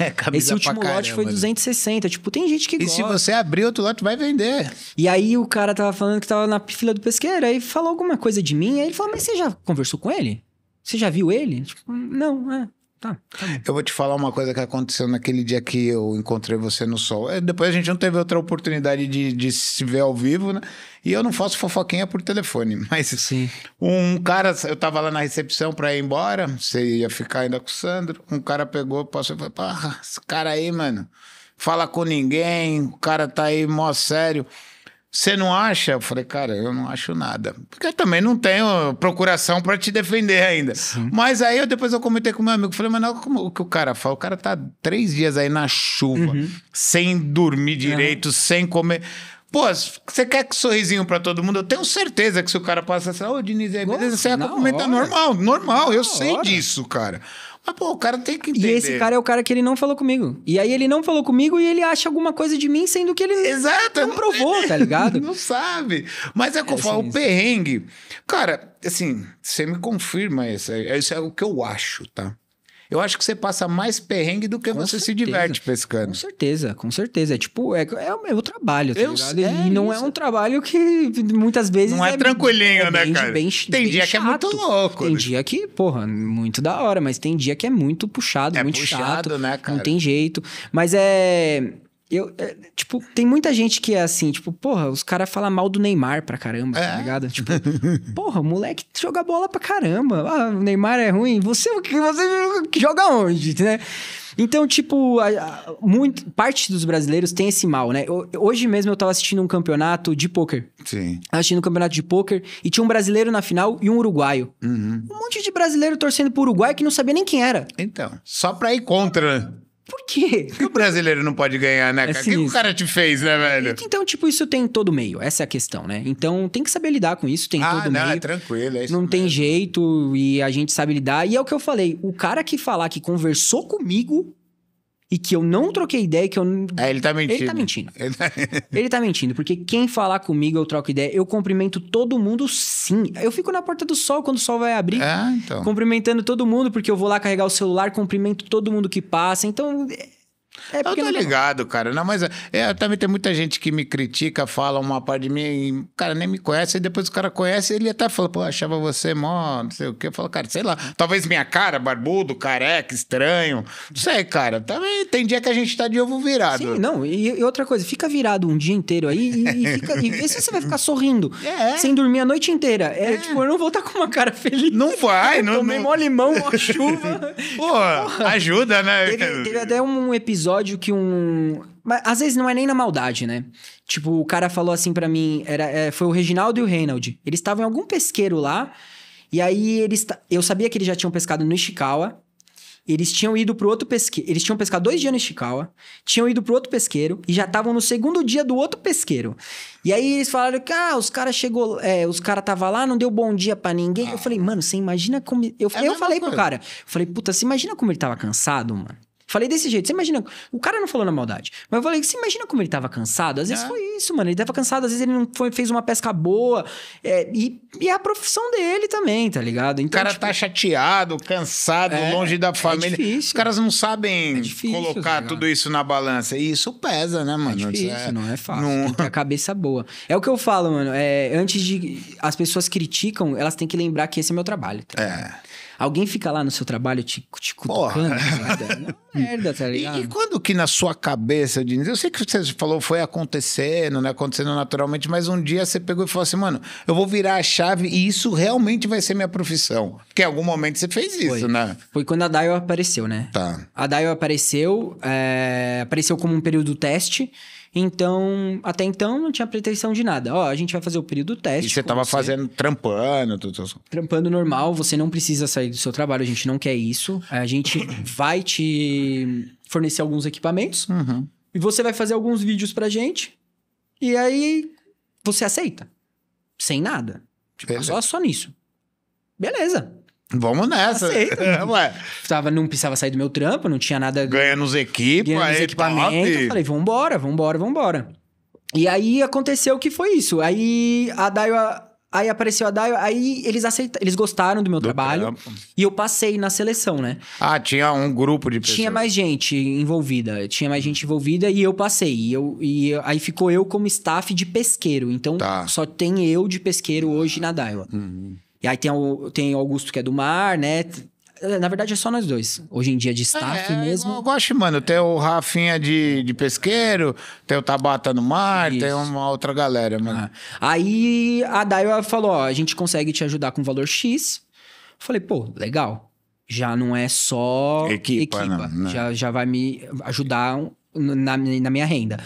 É, Esse último lote foi 260. Né? Tipo, tem gente que e gosta. E se você abrir outro lote, vai vender. E aí o cara tava falando que tava na fila do pesqueiro, aí falou alguma coisa de mim, aí ele falou, mas você já conversou com ele? Você já viu ele? Tipo, não, é. Tá, tá eu vou te falar uma coisa que aconteceu naquele dia que eu encontrei você no sol. É, depois a gente não teve outra oportunidade de, de, se ver ao vivo, né? E eu não faço fofoquinha por telefone, mas Sim. um cara, eu tava lá na recepção para ir embora, você ia ficar ainda com o Sandro. Um cara pegou, passou e falou: ah, esse cara aí, mano, fala com ninguém, o cara tá aí mó sério. Você não acha? Eu falei, cara, eu não acho nada. Porque eu também não tenho procuração para te defender ainda. Sim. Mas aí eu, depois eu comentei com meu amigo, falei, mas não, como o que o cara fala? O cara tá três dias aí na chuva, uhum. sem dormir é. direito, uhum. sem comer. Pô, você quer que sorrisinho para todo mundo? Eu tenho certeza que se o cara passa assim, ô oh, Diniz, é beleza, você ia comentar normal, normal, eu hora. sei disso, cara. Mas, pô, o cara tem que entender. E esse cara é o cara que ele não falou comigo. E aí ele não falou comigo e ele acha alguma coisa de mim, sendo que ele Exato, não provou, tá ligado? Não sabe. Mas é que eu é falo, o perrengue. Cara, assim, você me confirma isso. É, isso é o que eu acho, tá? eu acho que você passa mais perrengue do que com você certeza. se diverte pescando. Com certeza, com certeza. É tipo, é, é o meu trabalho, tá eu, ligado? É e não é isso. é um trabalho que muitas vezes. Não é, é tranquilinho, é né, bem, né, cara? Bem, tem bem dia chato. que é muito louco. Tem né? dia que, porra, muito da hora, mas tem dia que é muito puxado, é muito puxado, chato. Né, cara? Não tem jeito. Mas é eu, é, tipo, tem muita gente que é assim, tipo, porra, os caras falam mal do Neymar pra caramba, tá é. ligado? Tipo, porra, o moleque joga bola pra caramba. Ah, o Neymar é ruim. Você, você joga onde, né? Então, tipo, a, a, muito, parte dos brasileiros tem esse mal, né? Eu, hoje mesmo eu tava assistindo um campeonato de pôquer. Sim. Assistindo um campeonato de pôquer e tinha um brasileiro na final e um uruguaio. Uhum. Um monte de brasileiro torcendo pro Uruguai que não sabia nem quem era. Então, só pra ir contra, né? Por quê? Por que o brasileiro não pode ganhar, né, é cara? o que o cara te fez, né, velho? Então, tipo, isso tem todo meio. Essa é a questão, né? Então, tem que saber lidar com isso, tem ah, todo não, é meio. É tranquilo, é isso Não mesmo. tem jeito e a gente sabe lidar. E é o que eu falei, o cara que falar que conversou comigo e que eu não troquei ideia, que eu é, ele tá mentindo. Ele tá mentindo. Ele tá... ele tá... mentindo, porque quem falar comigo eu troco ideia, eu cumprimento todo mundo sim. Eu fico na porta do sol quando o sol vai abrir, é, então. cumprimentando todo mundo, porque eu vou lá carregar o celular, cumprimento todo mundo que passa. Então, é, é eu tô ligado, cara. Não, mas é, também tem muita gente que me critica, fala uma parte de mim, e, cara, nem me conhece, e depois o cara conhece, ele até fala, pô, achava você mó, não sei o quê. Eu falo, cara, sei lá, talvez minha cara, barbudo, careca, estranho. Não sei, cara. Também tem dia que a gente tá de ovo virado. Sim, não, e, e outra coisa, fica virado um dia inteiro aí e, e, fica, e você vai ficar sorrindo, é. sem dormir a noite inteira. É, é, tipo, eu não vou estar tá com uma cara feliz. Não vai, não. Tomei não... mó limão, mó chuva. pô, Porra. ajuda, né? Teve, teve até um episódio episódio que um. Mas às vezes não é nem na maldade, né? Tipo, o cara falou assim para mim, era, é, foi o Reginaldo e o Reinald. Eles estavam em algum pesqueiro lá, e aí eles. Eu sabia que eles já tinham pescado no Ishikawa. Eles tinham ido pro outro pesqueiro. Eles tinham pescado dois dias no Ishikawa, tinham ido pro outro pesqueiro e já estavam no segundo dia do outro pesqueiro. E aí eles falaram que ah, os caras chegou, é, os cara tava lá, não deu bom dia para ninguém. Ah. Eu falei, mano, você imagina como eu, é eu falei coisa. pro cara, eu falei, puta, você imagina como ele tava cansado, mano. Falei desse jeito. Você imagina. O cara não falou na maldade. Mas eu falei, você imagina como ele tava cansado? Às vezes é. foi isso, mano. Ele tava cansado, às vezes ele não foi, fez uma pesca boa. É, e, e é a profissão dele também, tá ligado? Então, o cara tipo, tá chateado, cansado, é, longe da é família. Difícil, Os caras não sabem é difícil, colocar tá tudo isso na balança. E isso pesa, né, mano? É difícil, é não é fácil. Não... Tem que ter a cabeça boa. É o que eu falo, mano. antes de. As pessoas criticam, elas têm que lembrar que esse é meu trabalho. Tá é. Alguém fica lá no seu trabalho te, te cutucando? Né? merda, tá ligado? E, e, quando que na sua cabeça, Diniz, eu sei que você falou foi acontecendo, né? Acontecendo naturalmente, mas um dia você pegou e falou assim, mano, eu vou virar a chave e isso realmente vai ser minha profissão. Porque em algum momento você fez isso, foi. né? Foi quando a Dial apareceu, né? Tá. A Dial apareceu, é... apareceu como um período teste. Então, até então não tinha pretensão de nada. Ó, a gente vai fazer o período teste. E você tava você. fazendo, trampando, tudo. Trampando normal, você não precisa sair do seu trabalho, a gente não quer isso. A gente vai te fornecer alguns equipamentos. Uhum. E você vai fazer alguns vídeos pra gente. E aí você aceita. Sem nada. Tipo, só, só nisso. Beleza. Vamos nessa. É, ué. Tava, não precisava sair do meu trampo, não tinha nada. Ganhando os equipes, ganhando os equipamentos. Top. Eu falei, vambora, vambora, vambora. E aí aconteceu que foi isso. Aí a Daio. Aí apareceu a Daio, aí eles aceitaram, eles gostaram do meu do trabalho trampo. e eu passei na seleção, né? Ah, tinha um grupo de pessoas. Tinha mais gente envolvida, tinha mais gente envolvida e eu passei. E, eu, e aí ficou eu como staff de pesqueiro. Então tá. só tem eu de pesqueiro hoje na Daio. Uhum. E aí tem o tem Augusto que é do mar, né? Na verdade, é só nós dois. Hoje em dia, de staff é, mesmo. Eu gosto, mano. Tem o Rafinha de, de pesqueiro, tem o Tabata no mar, Isso. tem uma outra galera, mano. Ah. Aí a Daio falou: ó, a gente consegue te ajudar com valor X. falei, pô, legal. Já não é só equipa. equipa. Não, não. Né? Já, já vai me ajudar na, na minha renda.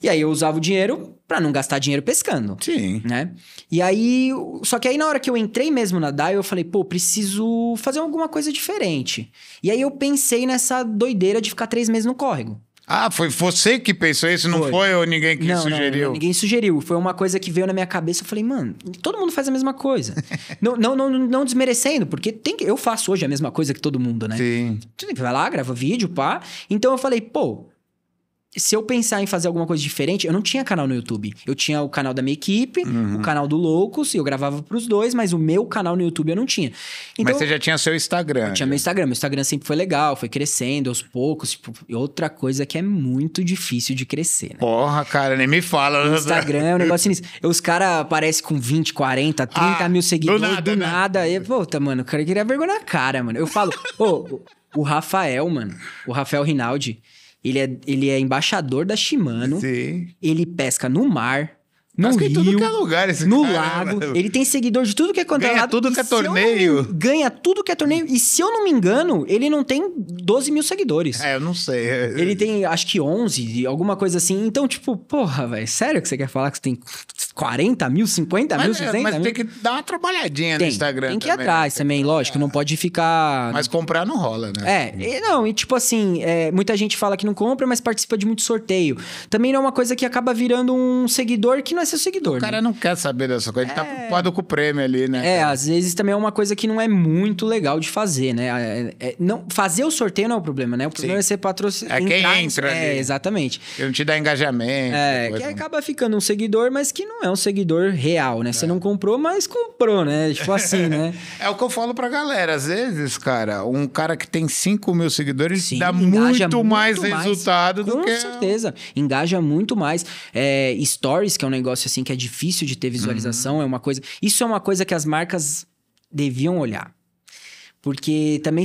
E aí eu usava o dinheiro para não gastar dinheiro pescando. Sim. Né? E aí, só que aí na hora que eu entrei mesmo na DAI, eu falei, pô, preciso fazer alguma coisa diferente. E aí eu pensei nessa doideira de ficar três meses no córrego. Ah, foi você que pensou isso? Não foi, foi ou ninguém que não, sugeriu? Não, não, ninguém sugeriu. Foi uma coisa que veio na minha cabeça. Eu falei, mano, todo mundo faz a mesma coisa. não, não, não, não desmerecendo, porque tem que, eu faço hoje a mesma coisa que todo mundo, né? Sim. Vai lá, grava vídeo, pá. Então eu falei, pô, se eu pensar em fazer alguma coisa diferente, eu não tinha canal no YouTube. Eu tinha o canal da minha equipe, uhum. o canal do Loucos, e eu gravava pros dois, mas o meu canal no YouTube eu não tinha. Então, mas você já tinha seu Instagram. Eu tinha meu né? Instagram. Meu Instagram sempre foi legal, foi crescendo aos poucos. Tipo, outra coisa que é muito difícil de crescer. Né? Porra, cara, nem me fala. O Instagram é um negócio sinistro. Os caras aparecem com 20, 40, 30 ah, mil seguidores do nada. Do né? E, puta, mano, o cara queria vergonha na cara, mano. Eu falo, pô, o Rafael, mano, o Rafael Rinaldi. Ele é, ele é embaixador da Shimano. Sim. Ele pesca no mar. No Mas rio, em tudo que é lugar esse no cara, lago. Ele tem seguidor de tudo que é quanto é ganha é lado. Tudo que é torneio. ganha tudo que é torneio. E se eu não me engano, ele não tem 12 mil seguidores. É, eu não sei. Ele tem, acho que 11, alguma coisa assim. Então, tipo, porra, velho, sério que você quer falar que você tem 40 mil, 50 é, mas, mil, 60 mas mil. Mas tem que dar uma trabalhadinha tem, no Instagram. Tem que ir também, atrás né? também, lógico, é. não pode ficar. Mas comprar não rola, né? É, e não, e tipo assim, é, muita gente fala que não compra, mas participa de muito sorteio. Também não é uma coisa que acaba virando um seguidor que não é seu seguidor. O cara né? não quer saber dessa coisa, é... ele tá é. preocupado com o prêmio ali, né? É, às vezes também é uma coisa que não é muito legal de fazer, né? É, não, fazer o sorteio não é o problema, né? O problema Sim. é ser patrocinado. É quem entra. É, ali. exatamente. Ele não te dá engajamento. É, que acaba ficando um seguidor, mas que não é é um seguidor real, né? É. Você não comprou, mas comprou, né? Tipo assim, né? é o que eu falo pra galera. Às vezes, cara, um cara que tem 5 mil seguidores Sim, dá muito, muito, mais resultado mais, do que. Com certeza. Engaja muito mais. É, stories, que é um negócio assim que é difícil de ter visualização, uhum. é uma coisa. Isso é uma coisa que as marcas deviam olhar. Porque também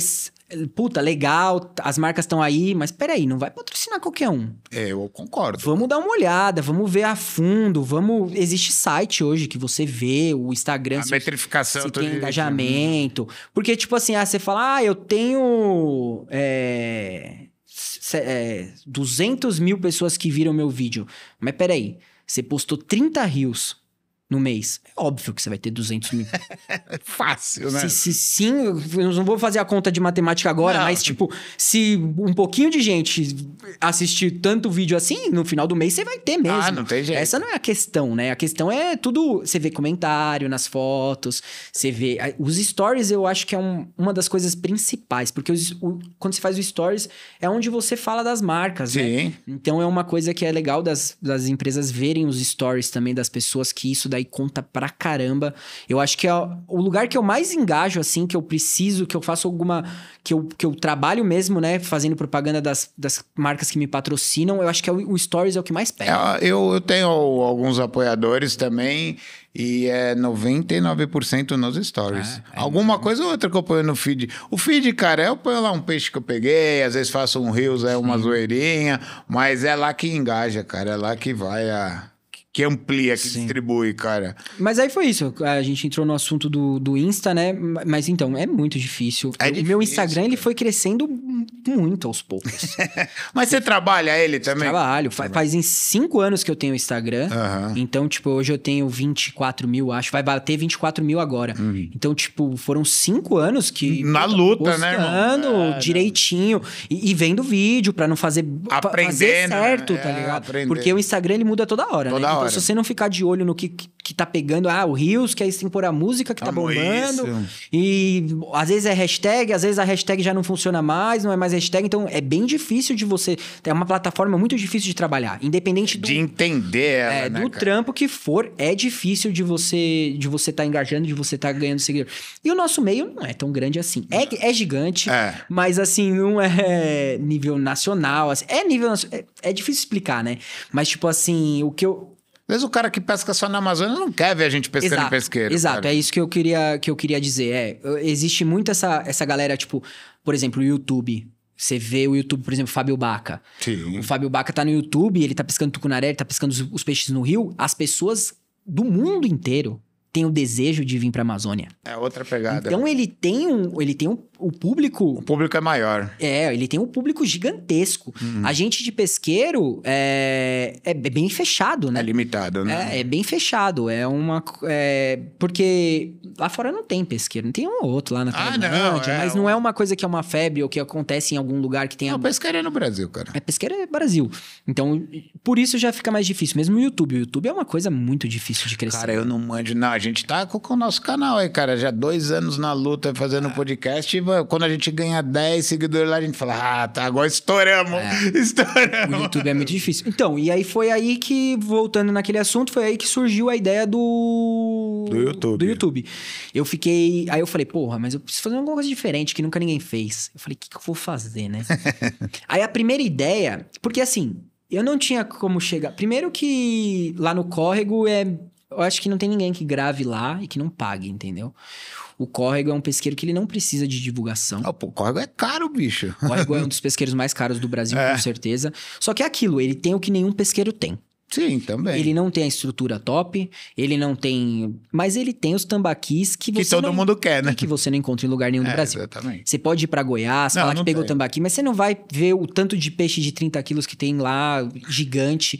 puta, legal, as marcas estão aí, mas peraí, não vai patrocinar qualquer um. É, eu concordo. Vamos dar uma olhada, vamos ver a fundo, vamos... Existe site hoje que você vê o Instagram... A se, metrificação. Se tem engajamento. Porque, tipo assim, ah, você fala, ah, eu tenho... É, é, 200 mil pessoas que viram meu vídeo. Mas peraí, você postou 30 rios no mês. É óbvio que você vai ter 200 mil. Fácil, né? Se, se, sim, eu não vou fazer a conta de matemática agora, não. mas, tipo, se um pouquinho de gente assistir tanto vídeo assim, no final do mês você vai ter mesmo. Ah, não tem jeito. Essa não é a questão, né? A questão é tudo. Você vê comentário nas fotos, você vê. Os stories eu acho que é um, uma das coisas principais, porque os, o, quando você faz o stories é onde você fala das marcas, né? sim. né? Então é uma coisa que é legal das, das empresas verem os stories também das pessoas, que isso daí conta pra caramba. Eu acho que é o lugar que eu mais engajo, assim, que eu preciso, que eu faço alguma. que eu, que eu trabalho mesmo, né? Fazendo propaganda das, das marcas que me patrocinam. Eu acho que é o, o Stories é o que mais pega. É, eu, eu tenho alguns apoiadores também. E é 99% nos stories. Ah, é Alguma coisa ou outra que eu ponho no feed. O feed, cara, eu ponho lá um peixe que eu peguei, às vezes faço um rios, é uma zoeirinha, mas é lá que engaja, cara, é lá que vai a que amplia, que Sim. distribui, cara. Mas aí foi isso. A gente entrou no assunto do, do Insta, né? Mas então, é muito difícil. É o meu Instagram, cara. ele foi crescendo muito aos poucos. Mas você trabalha ele também? Trabalho. Também. Faz em cinco anos que eu tenho Instagram. Uhum. Então, tipo, hoje eu tenho 24 mil, acho. Vai bater 24 mil agora. Uhum. Então, tipo, foram cinco anos que... Na puta, luta, né? né? Postando é, direitinho. E, e, vendo vídeo pra não fazer... Aprendendo. Fazer certo, né? tá é, ligado? É, Porque o Instagram, ele muda toda hora, né? toda né? Hora se você não ficar de olho no que, que, que tá pegando, ah, o Rios, que aí que pôr a música que tá bombando. Isso. E às vezes é hashtag, às vezes a hashtag já não funciona mais, não é mais hashtag. Então é bem difícil de você. É uma plataforma muito difícil de trabalhar. Independente do. De entender ela, é, né, Do cara? trampo que for, é difícil de você de você tá engajando, de você tá ganhando seguidor. E o nosso meio não é tão grande assim. É, é gigante, é. mas assim, não é nível nacional. Assim, é nível. É, é difícil explicar, né? Mas, tipo assim, o que eu. Às vezes o cara que pesca só na Amazônia não quer ver a gente pescando exato, em pesqueiro. Exato, cara. é isso que eu queria, que eu queria dizer. É, existe muito essa, essa galera, tipo, por exemplo, o YouTube. Você vê o YouTube, por exemplo, o Fábio Baca. Sim. O Fábio Baca tá no YouTube, ele tá pescando tucunaré, ele tá pescando os, os peixes no rio. As pessoas do mundo inteiro têm o desejo de vir pra Amazônia. É outra pegada. Então ele tem um, ele tem um o público. O público é maior. É, ele tem um público gigantesco. Uhum. A gente de pesqueiro é, é, é bem fechado, né? É limitado, né? É, é bem fechado. É uma. É, porque lá fora não tem pesqueiro, não tem um ou outro lá na ah, não, é Mas não é uma coisa que é uma febre ou que acontece em algum lugar que tem. Não, a... pesqueiro é no Brasil, cara. É pesqueiro é Brasil. Então, por isso já fica mais difícil. Mesmo o YouTube. O YouTube é uma coisa muito difícil de crescer. Cara, eu não mando Não, a gente tá com, o nosso canal aí, cara. Já dois anos na luta fazendo ah. podcast e é, quando a gente ganha 10 seguidores lá, a gente fala, ah, tá, agora estouramos. É. Estouramos. O YouTube é muito difícil. Então, e aí foi aí que, voltando naquele assunto, foi aí que surgiu a ideia do. Do YouTube. Do YouTube. Eu fiquei. Aí eu falei, porra, mas eu preciso fazer alguma coisa diferente que nunca ninguém fez. Eu falei, o que, que eu vou fazer, né? aí a primeira ideia. Porque assim, eu não tinha como chegar. Primeiro que lá no córrego é. Eu acho que não tem ninguém que grave lá e que não pague, entendeu? O córrego é um pesqueiro que ele não precisa de divulgação. Ah, pô, o córrego é caro, bicho. O córrego é um dos pesqueiros mais caros do Brasil, é. com certeza. Só que é aquilo, ele tem o que nenhum pesqueiro tem. Sim, também. Ele não tem a estrutura top, ele não tem. Mas ele tem os tambaquis que, que todo não... mundo quer, né? Que você não encontra em lugar nenhum do é, Brasil. Exatamente. Você pode ir para Goiás, não, falar não que pegou tambaqui, mas você não vai ver o tanto de peixe de 30 quilos que tem lá, gigante.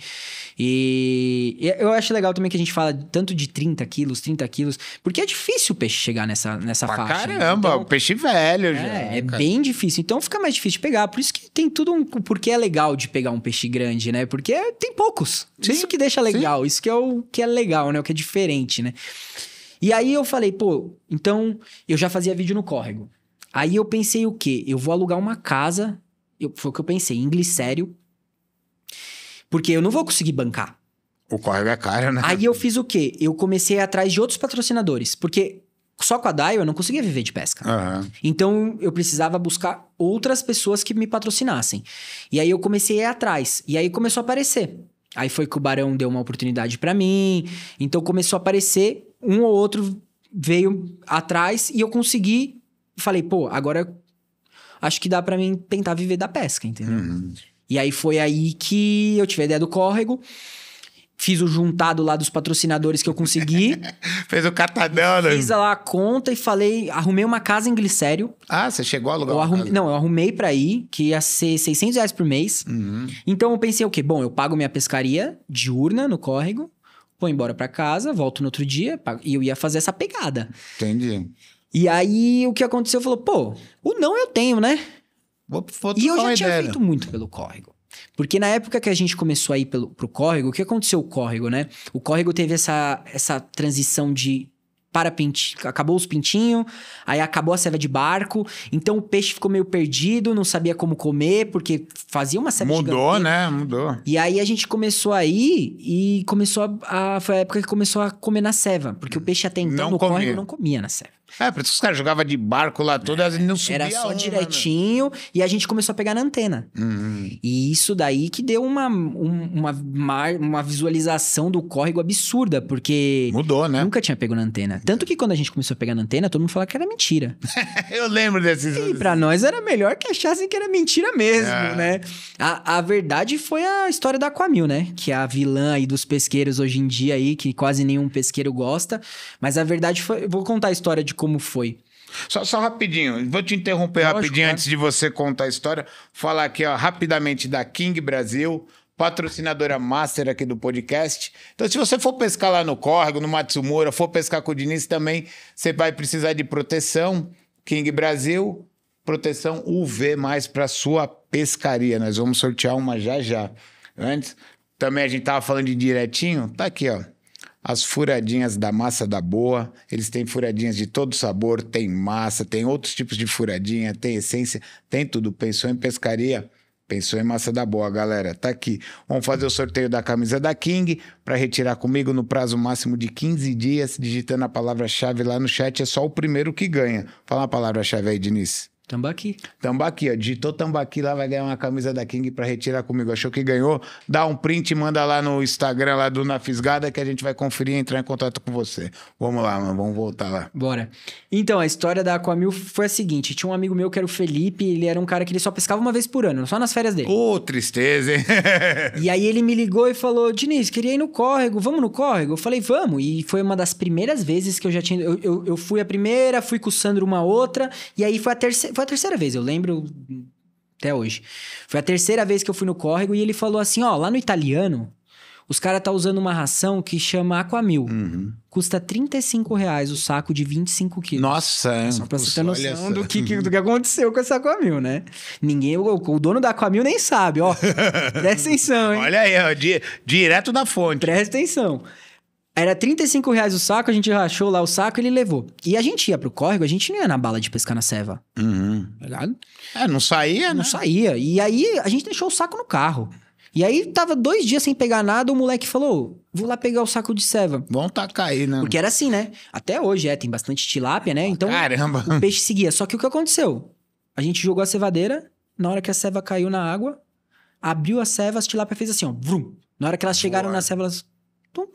E, eu acho legal também que a gente fala tanto de 30 quilos, 30 quilos, porque é difícil o peixe chegar nessa, nessa pra faixa. Né? Caramba, então, o peixe velho é, já. É cara. bem difícil. Então fica mais difícil de pegar. Por isso que tem tudo um Porque é legal de pegar um peixe grande, né? Porque tem poucos. Sim, isso que deixa legal, sim. isso que é o que é legal, né? O que é diferente, né? E aí eu falei, pô, então eu já fazia vídeo no córrego. Aí eu pensei o quê? Eu vou alugar uma casa, eu, foi o que eu pensei, em Glicério, porque eu não vou conseguir bancar. O córrego é caro, né? Aí eu fiz o quê? Eu comecei atrás de outros patrocinadores, porque só com a Daio eu não conseguia viver de pesca. Uhum. Então eu precisava buscar outras pessoas que me patrocinassem. E aí eu comecei a ir atrás. E aí começou a aparecer. Aí foi que o Barão deu uma oportunidade para mim. Então começou a aparecer um ou outro veio atrás e eu consegui. Falei, pô, agora acho que dá para mim tentar viver da pesca, entendeu? Uhum. E aí foi aí que eu tive a ideia do córrego. Fiz o juntado lá dos patrocinadores que eu consegui. Fez o catadão, né? Fiz lá a conta e falei, arrumei uma casa em Glicério. Ah, você chegou a alugar eu arrume, Não, eu arrumei para ir, que ia ser 600 reais por mês. Uhum. Então eu pensei o quê? Bom, eu pago minha pescaria diurna no córrego, vou embora para casa, volto no outro dia e eu ia fazer essa pegada. Entendi. E aí o que aconteceu? Falou, pô, o não eu tenho, né? Vou, e eu já tinha feito muito pelo córrego. Porque na época que a gente começou a ir pelo, pro córrego, o que aconteceu com o córrego, né? O córrego teve essa, essa transição de para pinti, acabou os pintinhos, aí acabou a ceva de barco, então o peixe ficou meio perdido, não sabia como comer, porque fazia uma ceva Mudou, gigante. né? Mudou. E aí a gente começou aí e começou a, a, Foi a época que começou a comer na ceva, porque o hum. peixe até então não no comia. Corre, não comia na ceva. É, porque os caras jogavam de barco lá todo, é, ele não subia. Era só onda, né? direitinho, né? e a gente começou a pegar na antena. Uhum. E isso daí que deu uma, um, uma, uma visualização do córrego absurda, porque. Mudou, né? Nunca tinha pego na antena. Tanto que quando a gente começou a pegar na antena, todo mundo falava que era mentira. eu lembro desses. E para nós era melhor que achassem que era mentira mesmo, é. né? A, a verdade foi a história da Aquamil, né? Que é a vilã aí dos pesqueiros hoje em dia aí, que quase nenhum pesqueiro gosta. Mas a verdade foi. Eu vou contar a história de como foi. Só, só, rapidinho, vou te interromper Lógico, rapidinho cara. antes de você contar a história. Falar aqui ó, rapidamente da King Brasil, patrocinadora master aqui do podcast. Então, se você for pescar lá no Córrego, no Matsumura, for pescar com o Diniz também, você vai precisar de proteção King Brasil, proteção UV mais para sua pescaria. Nós vamos sortear uma já já. Antes, também a gente tava falando de direitinho, tá aqui, ó. As furadinhas da massa da boa, eles têm furadinhas de todo sabor, tem massa, tem outros tipos de furadinha, tem essência, tem tudo. Pensou em pescaria? Pensou em massa da boa, galera. Tá aqui. Vamos fazer o sorteio da camisa da King para retirar comigo no prazo máximo de 15 dias, digitando a palavra-chave lá no chat. É só o primeiro que ganha. Fala a palavra-chave aí, Diniz. Tambaqui. Tambaqui, ó. Digitou Tambaqui lá, vai ganhar uma camisa da King para retirar comigo. Achou que ganhou? Dá um print e manda lá no Instagram lá do Na Fisgada que a gente vai conferir e entrar em contato com você. Vamos lá, mano. Vamos voltar lá. Bora. Então, a história da Aquamil foi a seguinte: tinha um amigo meu que era o Felipe, ele era um cara que ele só pescava uma vez por ano, só nas férias dele. Ô, oh, tristeza, hein? e aí ele me ligou e falou: Diniz, queria ir no córrego, vamos no córrego? Eu falei, vamos. E foi uma das primeiras vezes que eu já tinha. Eu, eu, eu fui a primeira, fui com o Sandro uma outra, e aí foi a terceira foi a terceira vez, eu lembro até hoje. Foi a terceira vez que eu fui no córrego e ele falou assim: ó, lá no italiano, os caras tá usando uma ração que chama Aquamil. Uhum. Custa 35 reais o saco de 25 quilos. Nossa, é. Só pra você ter noção do que, do que aconteceu com essa Aquamil, né? Ninguém, o, o dono da Aquamil nem sabe, ó. Presta atenção, hein? Olha aí, ó, di, direto da fonte. Presta atenção. Era 35 reais o saco, a gente rachou lá o saco e ele levou. E a gente ia pro córrego, a gente não ia na bala de pescar na ceva. Uhum. Tá é, não saía, não né? Não saía. E aí a gente deixou o saco no carro. E aí tava dois dias sem pegar nada, o moleque falou: vou lá pegar o saco de ceva. Vão tacar aí, né? Porque era assim, né? Até hoje é, tem bastante tilápia, né? Então Caramba. o peixe seguia. Só que o que aconteceu? A gente jogou a cevadeira, na hora que a ceva caiu na água, abriu a ceva, as tilápia fez assim, ó, vrum. Na hora que elas chegaram Boa. na ceva, elas tum,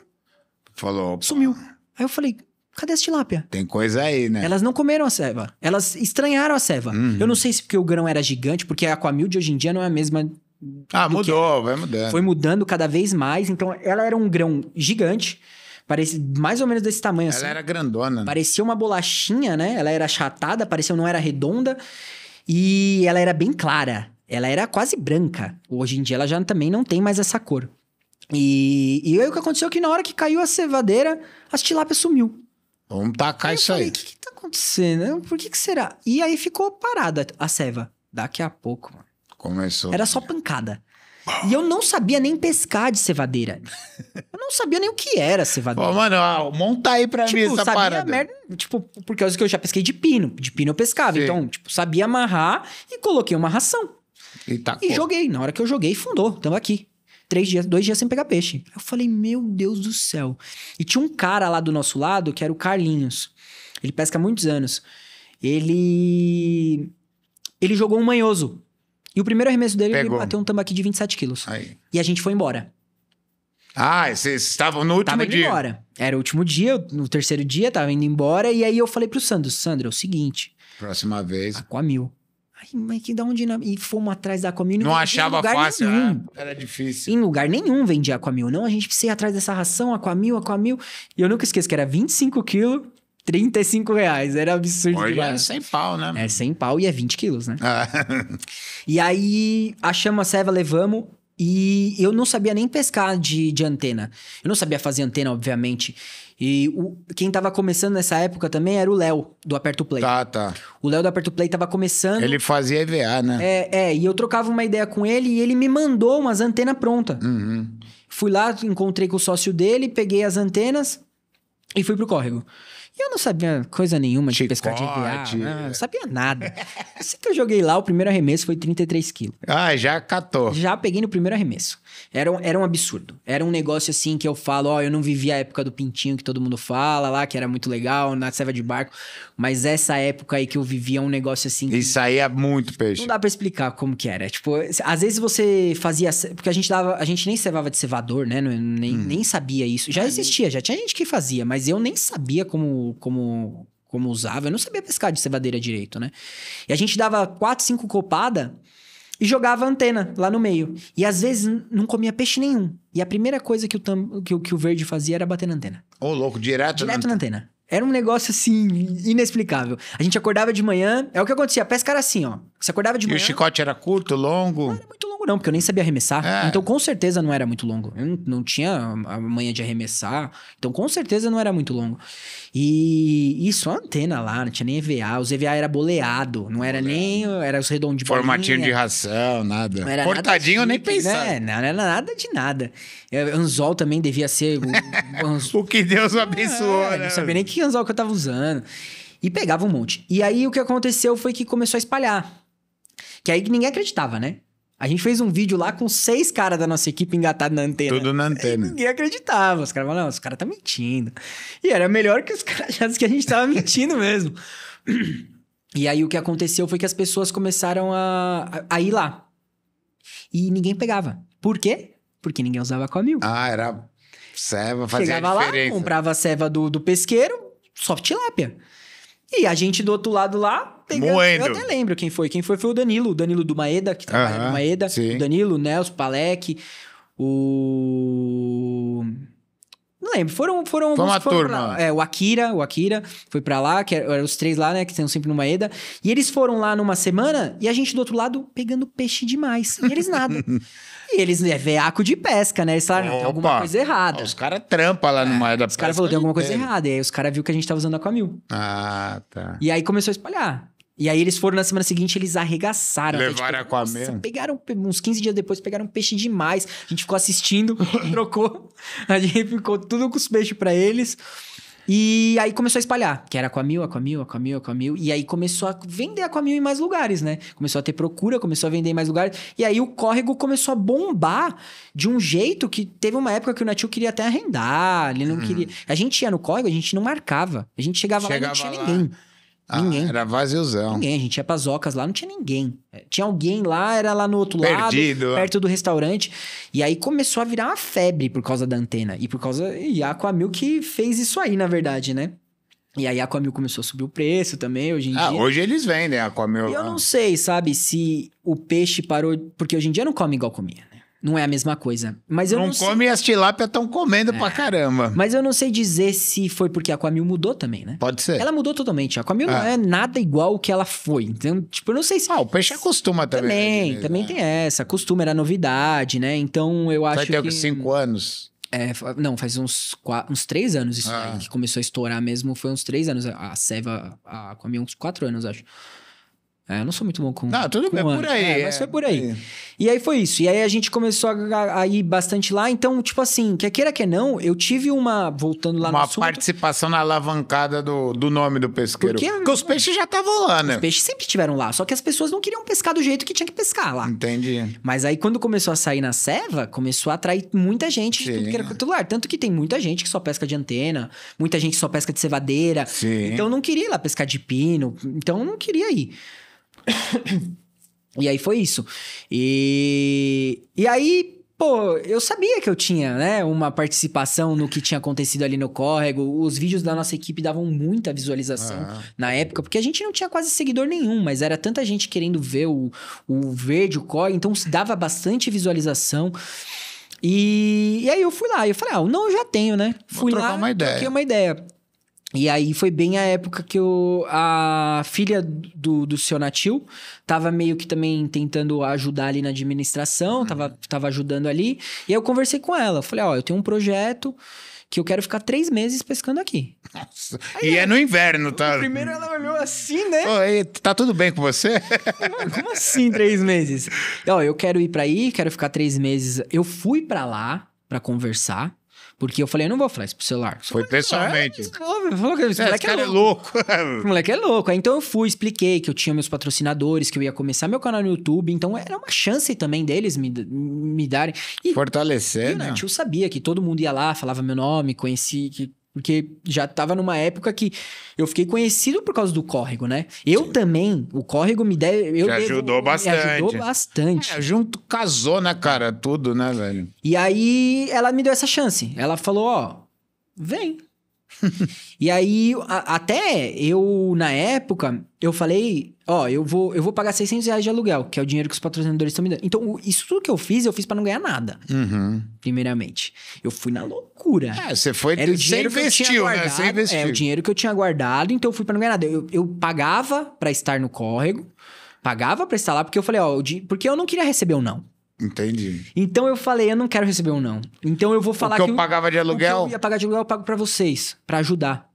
Falou. Opa. Sumiu. Aí eu falei, cadê as tilápia? Tem coisa aí, né? Elas não comeram a ceva. Elas estranharam a ceva. Uhum. Eu não sei se porque o grão era gigante, porque a aquamilde hoje em dia não é a mesma. Ah, mudou, vai mudando. Foi mudando cada vez mais. Então, ela era um grão gigante. Parecia mais ou menos desse tamanho. Ela assim. era grandona. Né? Parecia uma bolachinha, né? Ela era achatada, parecia não era redonda. E ela era bem clara. Ela era quase branca. Hoje em dia ela já também não tem mais essa cor. E, e aí o que aconteceu é que na hora que caiu a cevadeira, as tilápias sumiu. Vamos tacar aí isso falei, aí. O que, que tá acontecendo? Por que, que será? E aí ficou parada a ceva. Daqui a pouco, mano. Começou. Era só pancada. E eu não sabia nem pescar de cevadeira. Eu não sabia nem o que era cevadeira. Pô, mano, montar monta aí pra tipo, mim essa parada. Merda, tipo, porque eu já pesquei de pino. De pino eu pescava. Sim. Então, tipo, sabia amarrar e coloquei uma ração. E, tacou. e joguei. Na hora que eu joguei, fundou. Tamo aqui três dias, dois dias sem pegar peixe. Eu falei, meu Deus do céu. E tinha um cara lá do nosso lado, que era o Carlinhos. Ele pesca há muitos anos. Ele. Ele jogou um manhoso. E o primeiro arremesso dele, Pegou. ele bateu um tambaqui de 27 quilos. Aí. E a gente foi embora. Ah, vocês estavam no último tava indo dia. embora. Era o último dia, no terceiro dia, tava indo embora. E aí eu falei pro Sandro, Sandro, é o seguinte. Próxima vez. mil Ai, mas que da onde. E fomos atrás da Aquamil. Não, não achava fácil, nenhum. Né? Era difícil. Em lugar nenhum vendia Aquamil. Não, a gente precisa ir atrás dessa ração, Aquamil, Aquamil. E eu nunca esqueço que era 25 quilos, 35 reais. Era absurdo. Hoje demais. é sem pau, né? É sem pau e é 20 quilos, né? Ah. e aí achamos a ceva, levamos. E eu não sabia nem pescar de, de antena. Eu não sabia fazer antena, obviamente. E o, quem tava começando nessa época também era o Léo, do Aperto Play. Tá, tá. O Léo do Aperto Play tava começando. Ele fazia EVA, né? É, é. E eu trocava uma ideia com ele e ele me mandou umas antenas prontas. Uhum. Fui lá, encontrei com o sócio dele, peguei as antenas e fui pro córrego. E eu não sabia coisa nenhuma de Chicote. pescar de EVA, né? não sabia nada. Assim que eu joguei lá, o primeiro arremesso foi 33 quilos. Ah, já catou. Já peguei no primeiro arremesso. Era, era um absurdo. Era um negócio assim que eu falo, ó, oh, eu não vivi a época do pintinho que todo mundo fala lá, que era muito legal, na ceva de barco. Mas essa época aí que eu vivia é um negócio assim. Isso aí é muito peixe. Não dá para explicar como que era. Tipo, às vezes você fazia. Porque a gente dava. A gente nem servava de cevador, né? Nem, hum. nem sabia isso. Já existia, já tinha gente que fazia, mas eu nem sabia como. como como usava, eu não sabia pescar de cevadeira direito, né? E a gente dava quatro, cinco copadas e jogava antena lá no meio. E às vezes não comia peixe nenhum. E a primeira coisa que o, tam, que, que o verde fazia era bater na antena. Ô, oh, louco, direto, direto na, na antena. antena. Era um negócio assim, inexplicável. A gente acordava de manhã, é o que acontecia. A pesca era assim, ó. Você acordava de manhã. E o chicote era curto, longo? era muito não, porque eu nem sabia arremessar. É. Então, com certeza não era muito longo. Eu não, não tinha a manha de arremessar. Então, com certeza não era muito longo. E isso, a antena lá, não tinha nem EVA. Os EVA era boleado, não era nem. Era os redondinhos de Formatinho bolinha. de ração, nada. Não era Cortadinho nada eu nem pensava. Né? Não era nada de nada. É, anzol também devia ser. o que Deus ah, abençoou. É, né? Não sabia nem que anzol que eu tava usando. E pegava um monte. E aí o que aconteceu foi que começou a espalhar. Que aí ninguém acreditava, né? A gente fez um vídeo lá com seis caras da nossa equipe engatados na antena. Tudo na antena. E ninguém acreditava. Os caras falavam, não, os caras tá mentindo. E era melhor que os caras achassem que a gente tava mentindo mesmo. E aí o que aconteceu foi que as pessoas começaram a, a, ir lá. E ninguém pegava. Por quê? Porque ninguém usava Comil. Ah, era ceva, fazia Chegava diferença. lá, comprava a ceva do, do pesqueiro, só tilápia. E a gente do outro lado lá. Tem, Moendo. Eu até lembro quem foi. Quem foi foi o Danilo. O Danilo do Maeda, que trabalha uh -huh, no Maeda. Sim. O Danilo, o Nelson Palek, o. Não lembro, foram. foram Foi uma foram turma. É, o Akira, o Akira foi para lá, que eram os três lá, né, que estão sempre no Maeda. E eles foram lá numa semana e a gente do outro lado pegando peixe demais. E eles nada. E eles, é veaco de pesca, né? Eles falaram, é, tem alguma coisa errada. Os caras trampa lá no mar da os pesca. Os caras falaram, tem alguma coisa errada. E aí os caras viram que a gente tava usando Aquamil. Ah, tá. E aí começou a espalhar. E aí eles foram na semana seguinte, eles arregaçaram. Tipo, Levaram a gente, tipo, a Pegaram, uns 15 dias depois, pegaram peixe demais. A gente ficou assistindo, trocou. A gente ficou tudo com os peixes para eles. E aí começou a espalhar, que era com a mil, a com a mil, a com a mil, a com a mil. E aí começou a vender a com a mil em mais lugares, né? Começou a ter procura, começou a vender em mais lugares. E aí o córrego começou a bombar de um jeito que teve uma época que o Natil queria até arrendar, ele não uhum. queria. A gente ia no córrego, a gente não marcava. A gente chegava, chegava lá e não tinha lá. ninguém. Ah, ninguém. Era vaziozão. Ninguém, a gente ia pras ocas lá, não tinha ninguém. É, tinha alguém lá, era lá no outro Perdido. lado, perto do restaurante. E aí começou a virar uma febre por causa da antena. E por causa. E a Aquamil que fez isso aí, na verdade, né? E aí a Aquamil começou a subir o preço também, hoje em ah, dia. Ah, hoje eles vendem a Aquamil. E eu ah. não sei, sabe, se o peixe parou... Porque hoje em dia não come igual comia. Não é a mesma coisa. Mas eu não, não come sei... as tilápia estão comendo é. pra caramba. Mas eu não sei dizer se foi porque a Aquamil mudou também, né? Pode ser. Ela mudou totalmente. A Aquamil ah. não é nada igual o que ela foi. Então, tipo, eu não sei se. Ah, o peixe acostuma também. Também, né? também é. tem essa. Acostuma, era novidade, né? Então eu acho Vai ter que. cinco anos. É, não, faz uns, quatro, uns três anos isso ah. aí, que começou a estourar mesmo. Foi uns três anos. A Seva, a Aquamil, uns quatro anos, acho. É, eu não sou muito bom com. Não, tudo com bem, é anos. por aí. É, mas foi é, por aí. E aí foi isso. E aí a gente começou a, a ir bastante lá. Então, tipo assim, quer queira, quer não, eu tive uma. Voltando lá uma no Uma participação na alavancada do, do nome do pesqueiro. Porque, Porque os peixes já estavam lá, né? Os peixes sempre estiveram lá. Só que as pessoas não queriam pescar do jeito que tinha que pescar lá. Entendi. Mas aí quando começou a sair na serva, começou a atrair muita gente Sim. de tudo que era lugar. Tanto que tem muita gente que só pesca de antena, muita gente só pesca de cevadeira. Sim. Então não queria ir lá pescar de pino. Então não queria ir. E aí foi isso. E, e aí pô, eu sabia que eu tinha, né, uma participação no que tinha acontecido ali no córrego. Os vídeos da nossa equipe davam muita visualização ah. na época, porque a gente não tinha quase seguidor nenhum, mas era tanta gente querendo ver o, o verde, o córrego, então dava bastante visualização. E, e aí eu fui lá, eu falei, ah, não, eu já tenho, né? Vou fui lá, uma ideia. troquei uma ideia. E aí foi bem a época que eu, a filha do, do seu Natil tava meio que também tentando ajudar ali na administração, uhum. tava, tava ajudando ali. E aí eu conversei com ela, falei, ó, eu tenho um projeto que eu quero ficar três meses pescando aqui. Nossa. Aí, e é no inverno, tá? Primeiro ela olhou assim, né? Oi, tá tudo bem com você? como assim três meses? Ó, eu quero ir para aí, quero ficar três meses. Eu fui para lá para conversar. Porque eu falei, eu não vou falar isso pro celular. Foi é pessoalmente. Esse moleque é, louco. É é o moleque é louco. Então eu fui, expliquei que eu tinha meus patrocinadores, que eu ia começar meu canal no YouTube. Então era uma chance também deles me, me darem. E, Fortalecer, e, né? Eu sabia que todo mundo ia lá, falava meu nome, conheci, que porque já tava numa época que eu fiquei conhecido por causa do córrego, né? Eu Sim. também, o córrego me deve. Eu Te ajudou bastante. Me ajudou bastante. É, junto casou, né, cara? Tudo, né, velho? E aí ela me deu essa chance. Ela falou: ó, vem, e aí, a, até eu, na época, eu falei, ó, eu vou, eu vou pagar 600 reais de aluguel, que é o dinheiro que os patrocinadores estão me dando. Então, isso tudo que eu fiz, eu fiz para não ganhar nada, uhum. primeiramente. Eu fui na loucura. É, você foi, Era o dinheiro que eu tinha guardado, né? Você investiu. É, o dinheiro que eu tinha guardado, então eu fui para não ganhar nada. Eu, eu pagava para estar no córrego, pagava pra estar lá, porque eu falei, ó, porque eu não queria receber ou um não. Entendi. Então eu falei, eu não quero receber um não. Então eu vou falar o que, que eu pagava de aluguel. O que eu ia pagar de aluguel, eu pago para vocês, para ajudar.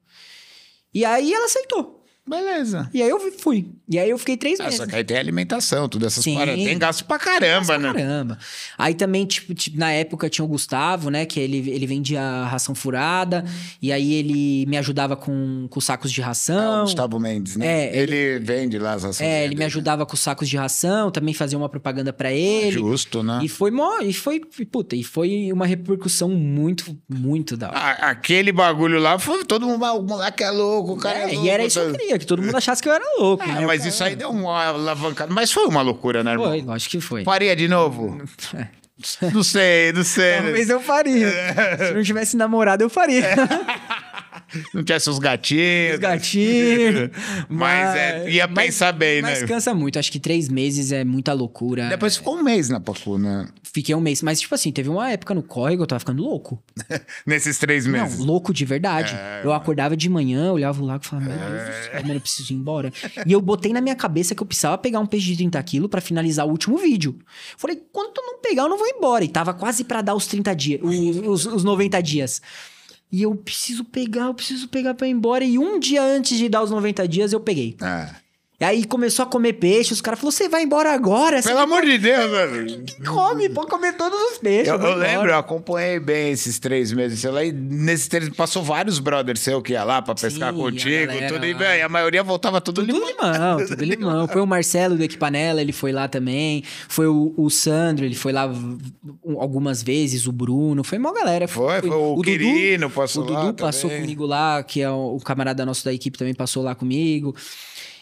E aí ela aceitou. Beleza. E aí eu fui. E aí eu fiquei três ah, meses. Só que aí tem alimentação, tudo essas Sim. paradas. Tem gasto pra caramba, gasto né? Pra caramba. Aí também, tipo, tipo, na época tinha o Gustavo, né? Que ele, ele vendia ração furada. E aí ele me ajudava com, com sacos de ração. É, o Gustavo Mendes, né? É, ele, ele vende lá as rações. É, ele me ajudava né? com sacos de ração. Também fazia uma propaganda pra ele. Justo, né? E foi mó... E foi... Puta, e foi uma repercussão muito, muito da hora. A, aquele bagulho lá, foi todo mundo... Ah, o moleque é louco, o cara é, é louco, E era isso que eu tá- queria queria que todo mundo achasse que eu era louco. É, né? mas isso aí deu uma alavancada. Mas foi uma loucura, né, irmão? Foi, acho que foi. Faria de novo? não sei, não sei. Talvez eu faria. Se não tivesse namorado, eu faria. Não tinha seus gatinhos. Os gatinhos. mas, mas é, ia mas, pensar bem, mas né? Mas cansa muito. Acho que três meses é muita loucura. Depois é... ficou um mês na Pacu, né? Fiquei um mês. Mas, tipo assim, teve uma época no córrego eu tava ficando louco. Nesses três meses? Não, louco de verdade. É, eu mano. acordava de manhã, olhava o lago e falava, meu Deus céu, eu preciso ir embora. e eu botei na minha cabeça que eu precisava pegar um peixe de 30 quilos pra finalizar o último vídeo. Falei, quando eu não pegar, eu não vou embora. E tava quase pra dar os 30 dias, os, os 90 dias. E eu preciso pegar, eu preciso pegar para ir embora. E um dia antes de dar os 90 dias, eu peguei. É. E aí começou a comer peixe, os caras falaram: você vai embora agora? Pelo amor pode... de Deus, mano. Come, pode comer todos os peixes. Eu, eu lembro, eu acompanhei bem esses três meses, sei lá, e nesses três passou vários brothers seu que ia lá pra pescar Sim, contigo, a galera, tudo, e a maioria voltava tudo, tudo limão. limão. Tudo limão, Foi o Marcelo do Equipanela, ele foi lá também. Foi o, o Sandro, ele foi lá algumas vezes, o Bruno, foi uma galera. Foi, foi, foi o, o Quirino Dudu, passou o lá. O Dudu também. passou comigo lá, que é o camarada nosso da equipe também passou lá comigo.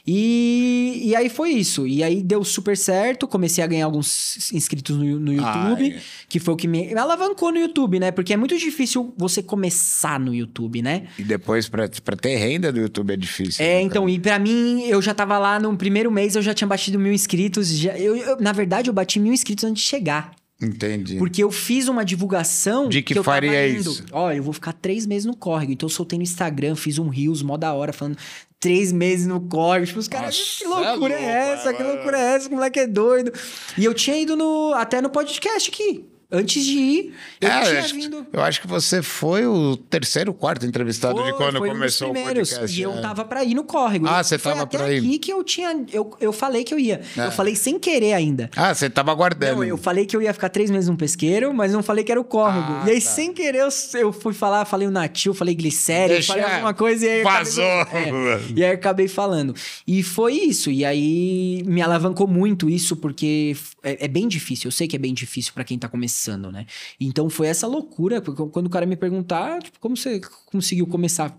E, e aí foi isso. E aí deu super certo. Comecei a ganhar alguns inscritos no, no YouTube, Ai. que foi o que me, alavancou no YouTube, né? Porque é muito difícil você começar no YouTube, né? E depois, pra, pra ter renda do YouTube é difícil. É, né, então, e pra mim, eu já tava lá no primeiro mês, eu já tinha batido mil inscritos. Já, eu, eu na verdade, eu bati mil inscritos antes de chegar. Entendi. Porque eu fiz uma divulgação. De que, que eu faria isso. Olha, eu vou ficar três meses no córrego. Então eu soltei no Instagram, fiz um Reels mó da hora, falando três meses no córrego. Tipo, os caras, que loucura é, é louco, é essa? Mano. Que loucura é essa? Que moleque é doido. E eu tinha ido no, até no podcast aqui. Antes de ir, eu é, tinha eu acho, vindo. Eu acho que você foi o terceiro, quarto entrevistado foi, de quando começou um o podcast. E é. eu tava pra ir no córrego. Ah, você tava para pra ir. aqui que eu tinha. Eu, eu falei que eu ia. É. Eu falei sem querer ainda. Ah, você tava aguardando. Não, eu falei que eu ia ficar três meses no pesqueiro, mas não falei que era o córrego. Ah, e aí, tá. sem querer, eu, eu, fui falar, falei o natil, falei glicério, Deixa... falei alguma coisa e aí. Vazou! Acabei, é, e aí acabei falando. E foi isso. E aí me alavancou muito isso, porque é, é bem difícil. Eu sei que é bem difícil para quem tá começando passando, né? Então foi essa loucura, porque quando o cara me perguntar, tipo, como você conseguiu começar?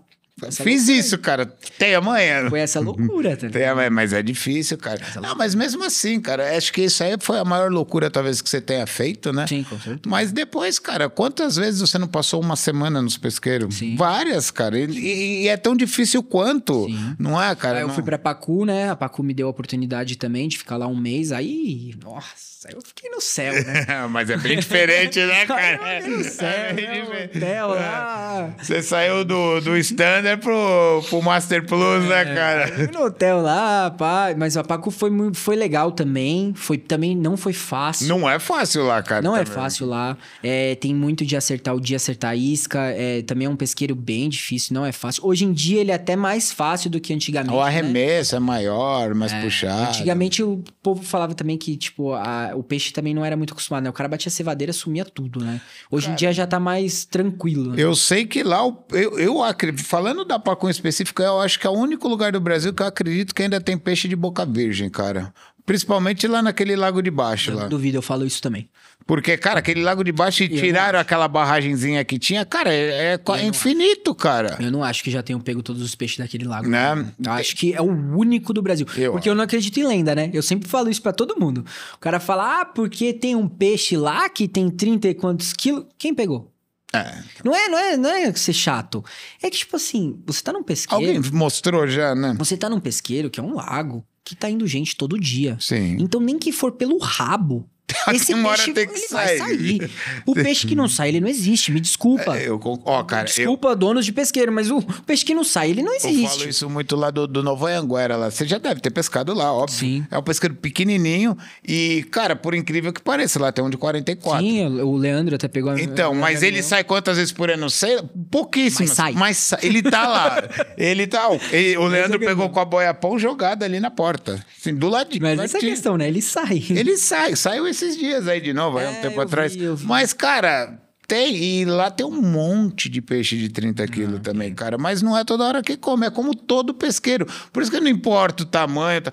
Fiz isso, cara. Tem amanhã. Foi essa loucura, tá Tem amanhã, mas é difícil, cara. Não, mas mesmo assim, cara, acho que isso aí foi a maior loucura, talvez, que você tenha feito, né? Sim, com certeza. Mas depois, cara, quantas vezes você não passou uma semana nos pesqueiros? Sim. Várias, cara. E, e, e é tão difícil quanto, Sim. não é, cara? Aí eu não... fui pra Pacu, né? A Pacu me deu a oportunidade também de ficar lá um mês. Aí, nossa eu fiquei no céu, né? Ah, mas é bem diferente, né, cara? Eu no é céu, é né? hotel lá. É. Você saiu do, do standard pro, pro Master Plus, né, é, né, cara? no hotel lá, pá. Mas a Paco foi, foi legal também. Foi, também não foi fácil. Não é fácil lá, cara. Não é também. é fácil lá. É, tem muito de acertar o dia, acertar a isca. É, também é um pesqueiro bem difícil, não é fácil. Hoje em dia ele é até mais fácil do que antigamente. O arremesso né? é maior, mais puxado. Antigamente o povo falava também que, tipo, a, o peixe também não era muito acostumado, né? O cara batia cevadeira, sumia tudo, né? Hoje cara, em dia já tá mais tranquilo. Né? Eu sei que lá, eu, eu acredito, falando da em específica, eu acho que é o único lugar do Brasil que eu acredito que ainda tem peixe de boca virgem, cara. Principalmente lá naquele lago de baixo. Eu lá. duvido, eu falo isso também. Porque, cara, aquele lago de baixo e eu tiraram aquela barragenzinha que tinha, cara, é, é infinito, acho. cara. Eu não acho que já tenham pego todos os peixes daquele lago. Né? Eu acho que é o único do Brasil. Eu porque acho. eu não acredito em lenda, né? Eu sempre falo isso para todo mundo. O cara fala, ah, porque tem um peixe lá que tem 30 e quantos quilos. Quem pegou? É. Então. Não é, não é, não é ser chato. É que, tipo assim, você tá num pesqueiro. Alguém mostrou já, né? Você tá num pesqueiro, que é um lago que tá indo gente todo dia. Sim. Então, nem que for pelo rabo, Esse peixe, tem que ele sair. vai sair. O peixe que não sai, ele não existe. Me desculpa. É, eu, ó, cara, desculpa, eu... donos de pesqueiro, mas o peixe que não sai, ele não existe. Eu falo isso muito lá do, do Novo Anguera, lá. Você já deve ter pescado lá, óbvio. Sim. É um pesqueiro pequenininho e, cara, por incrível que pareça, lá tem um de 44. Sim, o Leandro até pegou a Então, mas ele sai quantas vezes por ano? Sei, pouquíssimas. Mas sai. Mas sa... ele tá lá. ele tá... Ele, o é Leandro pegou é com a boia pão jogada ali na porta. Assim, do ladinho. Mas essa é a questão, né? Ele sai. Ele sai. Saiu esse esses dias aí de novo, né, é, um tempo atrás. Vi, vi. Mas, cara, tem, e lá tem um monte de peixe de 30 quilos ah, também, cara. Mas não é toda hora que come, é como todo pesqueiro. Por isso que não importa o tamanho. Tá...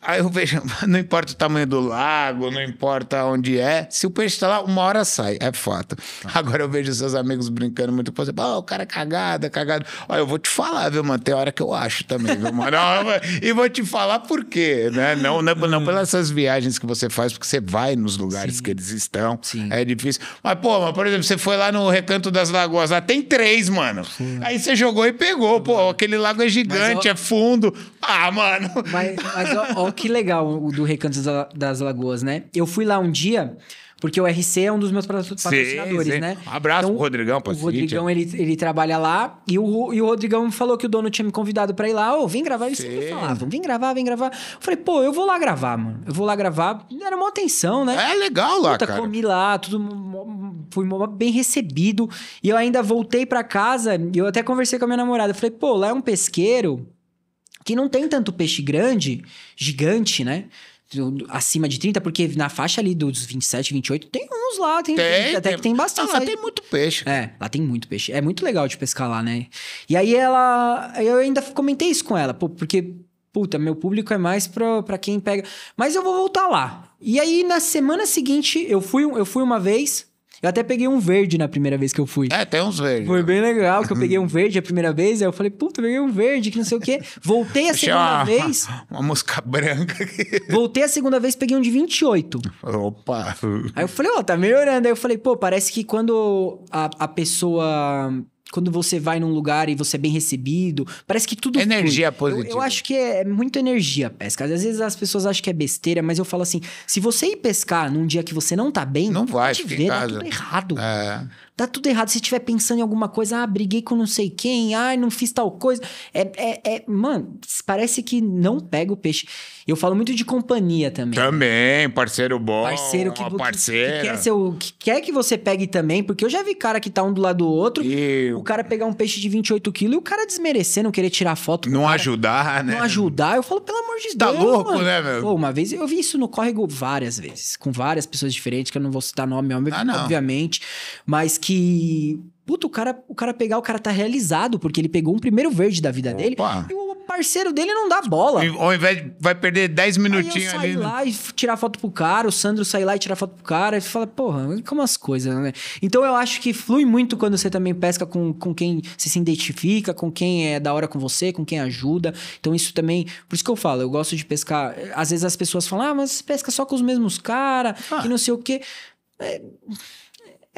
Aí eu vejo, não importa o tamanho do lago, não importa onde é, se o peixe está lá, uma hora sai, é fato. Tá. Agora eu vejo seus amigos brincando muito, por exemplo, oh, o cara é cagado, é cagado. Olha, eu vou te falar, viu, mano? Tem hora que eu acho também, viu, mano? e vou te falar por quê, né? Não, não, é não é pelas essas viagens que você faz, porque você vai nos lugares Sim. que eles estão, Sim. é difícil. Mas, pô, mas, por exemplo, você foi lá no Recanto das Lagoas, lá tem três, mano. Sim. Aí você jogou e pegou, pô, aquele lago é gigante, é fundo. Ah, mano. Mas, mas Ó, que legal o do Recantos das Lagoas, né? Eu fui lá um dia, porque o RC é um dos meus patrocinadores, sim, sim. né? Um abraço então, pro Rodrigão, pô. O Rodrigão, ele, ele trabalha lá. E o, e o Rodrigão falou que o dono tinha me convidado pra ir lá. Ô, oh, vem gravar. Eles sempre falavam, vem gravar, vem gravar. Eu falei, pô, eu vou lá gravar, mano. Eu vou lá gravar. Era uma atenção, né? É legal lá, Puta, cara. comi lá, tudo... Fui bem recebido. E eu ainda voltei pra casa. E eu até conversei com a minha namorada. Eu falei, pô, lá é um pesqueiro Aqui não tem tanto peixe grande, gigante, né? acima de 30, porque na faixa ali dos 27, 28, tem uns lá, tem, tem até tem, que tem bastante. Ah, lá tem muito peixe. É, lá tem muito peixe. É muito legal de pescar lá, né? E aí ela. Eu ainda comentei isso com ela, porque, puta, meu público é mais pra, pra quem pega. Mas eu vou voltar lá. E aí, na semana seguinte, eu fui, eu fui uma vez. Eu até peguei um verde na primeira vez que eu fui. É, tem uns verdes. Foi né? bem legal que eu peguei um verde a primeira vez, aí eu falei, puta, peguei um verde, que não sei o quê. Voltei a segunda uma, vez. Uma, uma mosca branca aqui. Voltei a segunda vez, peguei um de 28. Opa! Aí eu falei, ó, oh, tá melhorando. Aí eu falei, pô, parece que quando a, a pessoa quando você vai num lugar e você é bem recebido, parece que tudo. Energia flui. positiva. Eu, eu, acho que é, muito muita energia pesca. Às vezes as pessoas acham que é besteira, mas eu falo assim: se você ir pescar num dia que você não tá bem, não vai, te ver, tá tudo errado. É. Tá tudo errado. Se estiver pensando em alguma coisa, ah, briguei com não sei quem, ah, não fiz tal coisa. É, é, é, mano, parece que não pega o peixe. Eu falo muito de companhia também. Também, parceiro bom. Parceiro que, parceira. que, que, quer, ser o, que quer que você pegue também, porque eu já vi cara que tá um do lado do outro, e... o cara pegar um peixe de 28 quilos e o cara desmerecer, não querer tirar foto. Não cara, ajudar, né? Não ajudar. Eu falo, pelo amor de tá Deus. Tá louco, mano. né, meu? Pô, uma vez eu vi isso no córrego várias vezes, com várias pessoas diferentes, que eu não vou citar nome, ah, obviamente, mas que que. Puta, o cara, o cara pegar, o cara tá realizado, porque ele pegou um primeiro verde da vida Opa. dele. E o parceiro dele não dá bola. Ao invés de vai perder 10 minutinhos ali. lá e tirar foto pro cara, o Sandro sai lá e tirar foto pro cara, e fala, porra, como as coisas, né? Então eu acho que flui muito quando você também pesca com, com quem se, se identifica, com quem é da hora com você, com quem ajuda. Então isso também. Por isso que eu falo, eu gosto de pescar. Às vezes as pessoas falam, ah, mas você pesca só com os mesmos caras, ah. que não sei o quê. É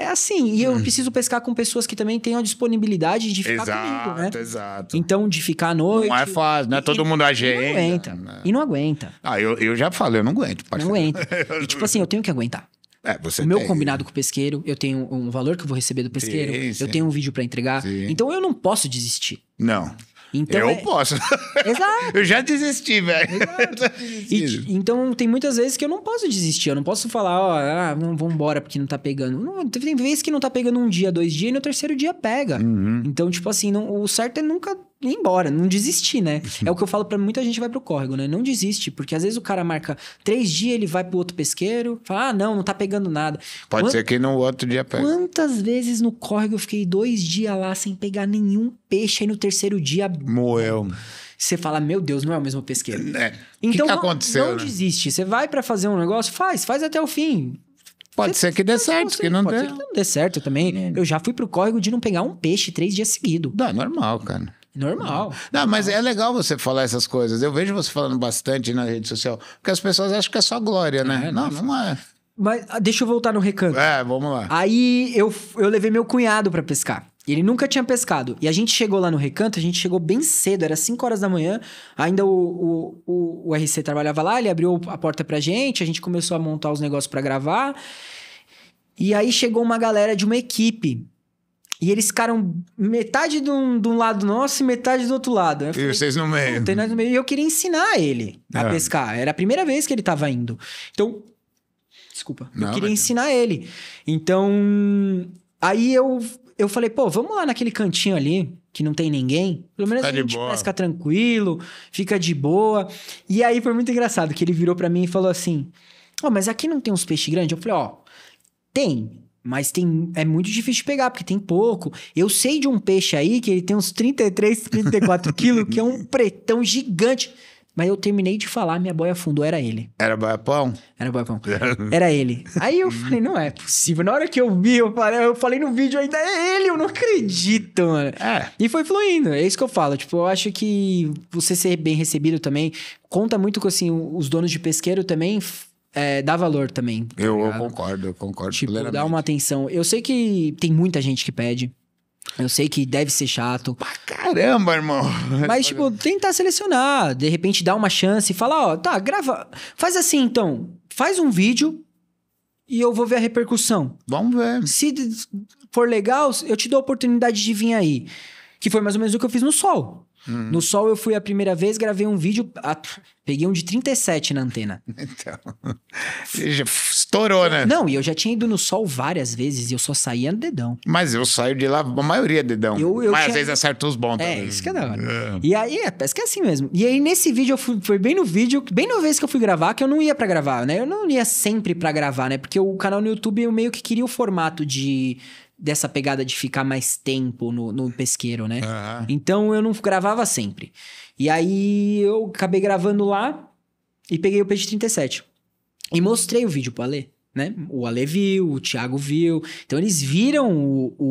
é assim, e eu hum. preciso pescar com pessoas que também tenham a disponibilidade de ficar exato, comigo, né? Exato. Então, de ficar à noite. Não é fácil, não é todo e, mundo agente. E não aguenta. Né? E não aguenta. Ah, eu, eu já falei, eu não aguento, parceiro. Não aguenta. e, tipo assim, eu tenho que aguentar. É, o meu tem. combinado com o pesqueiro, eu tenho um valor que eu vou receber do pesqueiro, sim, sim. eu tenho um vídeo para entregar. Sim. Então eu não posso desistir. Não. Então, eu é... posso. Exato. eu já desisti, velho. então, tem muitas vezes que eu não posso desistir. Eu não posso falar, ó, ah, vamos embora porque não tá pegando. Não, tem vezes que não tá pegando um dia, dois dias e no terceiro dia pega. Uhum. Então, tipo assim, não, o certo é nunca ir embora, não desistir, né? Uhum. é o que eu falo para muita gente vai pro córrego, né? Não desiste, porque às vezes o cara marca três dias, ele vai pro outro pesqueiro, fala, ah, não, não tá pegando nada. Pode Quant... ser que no outro dia pegue Quantas vezes no córrego eu fiquei dois dias lá sem pegar nenhum peixe, aí no terceiro dia... Moeu. Você fala, meu Deus, não é o mesmo pesqueiro. É. Então, que que aconteceu, não, não né? desiste. Você vai para fazer um negócio, faz, faz até o fim. Pode ser que dê certo, que não dê. Pode ser que não dê certo também. É. Eu já fui pro córrego de não pegar um peixe três dias seguidos. Não, é normal, cara. Normal. Não, mas é legal você falar essas coisas. Eu vejo você falando bastante na rede social, porque as pessoas acham que é só glória, né? É, não, não é. Mas ah, deixa eu voltar no recanto. É, vamos lá. Aí eu, eu levei meu cunhado para pescar. Ele nunca tinha pescado. E a gente chegou lá no recanto, a gente chegou bem cedo, era 5 horas da manhã. Ainda o, o, o, o RC trabalhava lá, ele abriu a porta pra gente, a gente começou a montar os negócios para gravar. E aí chegou uma galera de uma equipe e eles ficaram metade de um, de um lado nosso e metade do outro lado. Eu e vocês no meio. Tem nós no meio. E eu queria ensinar ele a é. pescar. Era a primeira vez que ele estava indo. Então, desculpa. Não, eu queria mas... ensinar ele. Então, aí eu, eu falei, pô, vamos lá naquele cantinho ali, que não tem ninguém. Pelo menos tá a gente pesca tranquilo, fica de boa. E aí foi muito engraçado que ele virou para mim e falou assim: Ó, oh, mas aqui não tem uns peixes grandes? Eu falei, ó, oh, tem. Mas tem, é muito difícil de pegar, porque tem pouco. Eu sei de um peixe aí que ele tem uns 33, 34 quilos, que é um pretão gigante. Mas eu terminei de falar, minha boia afundou, era ele. Era boia pão? Era boia pão. era ele. Aí eu falei, não é possível. Na hora que eu vi, eu falei, eu falei no vídeo ainda, é ele, eu não acredito, mano. É. E foi fluindo, é isso que eu falo. Tipo, eu acho que você ser bem recebido também conta muito com, assim, os donos de pesqueiro também é, dá valor também. Tá eu, eu, concordo, eu concordo. Tipo, plenamente. dá uma atenção. Eu sei que tem muita gente que pede. Eu sei que deve ser chato. Pra caramba, irmão. Mas, tipo, tentar selecionar. De repente, dar uma chance e falar, ó, tá, grava. Faz assim, então. Faz um vídeo e eu vou ver a repercussão. Vamos ver. Se for legal, eu te dou a oportunidade de vir aí. Que foi mais ou menos o que eu fiz no Sol. Uhum. No Sol eu fui a primeira vez, gravei um vídeo, peguei um de 37 na antena. Então, estourou, né? Não, e eu já tinha ido no Sol várias vezes e eu só saía no dedão. Mas eu saio de lá, a maioria é dedão. Eu, eu Mas tinha... às vezes acerto os bons é, também. É, isso que é da hora. É. E aí, é, parece que é assim mesmo. E aí nesse vídeo, eu fui, foi bem no vídeo, bem na vez que eu fui gravar, que eu não ia para gravar, né? Eu não ia sempre para gravar, né? Porque o canal no YouTube eu meio que queria o formato de dessa pegada de ficar mais tempo no, no pesqueiro, né? Uhum. Então eu não gravava sempre. E aí eu acabei gravando lá e peguei o peixe 37. E mostrei o vídeo pro Alê, né? O Ale viu, o Thiago viu. Então eles viram o, o,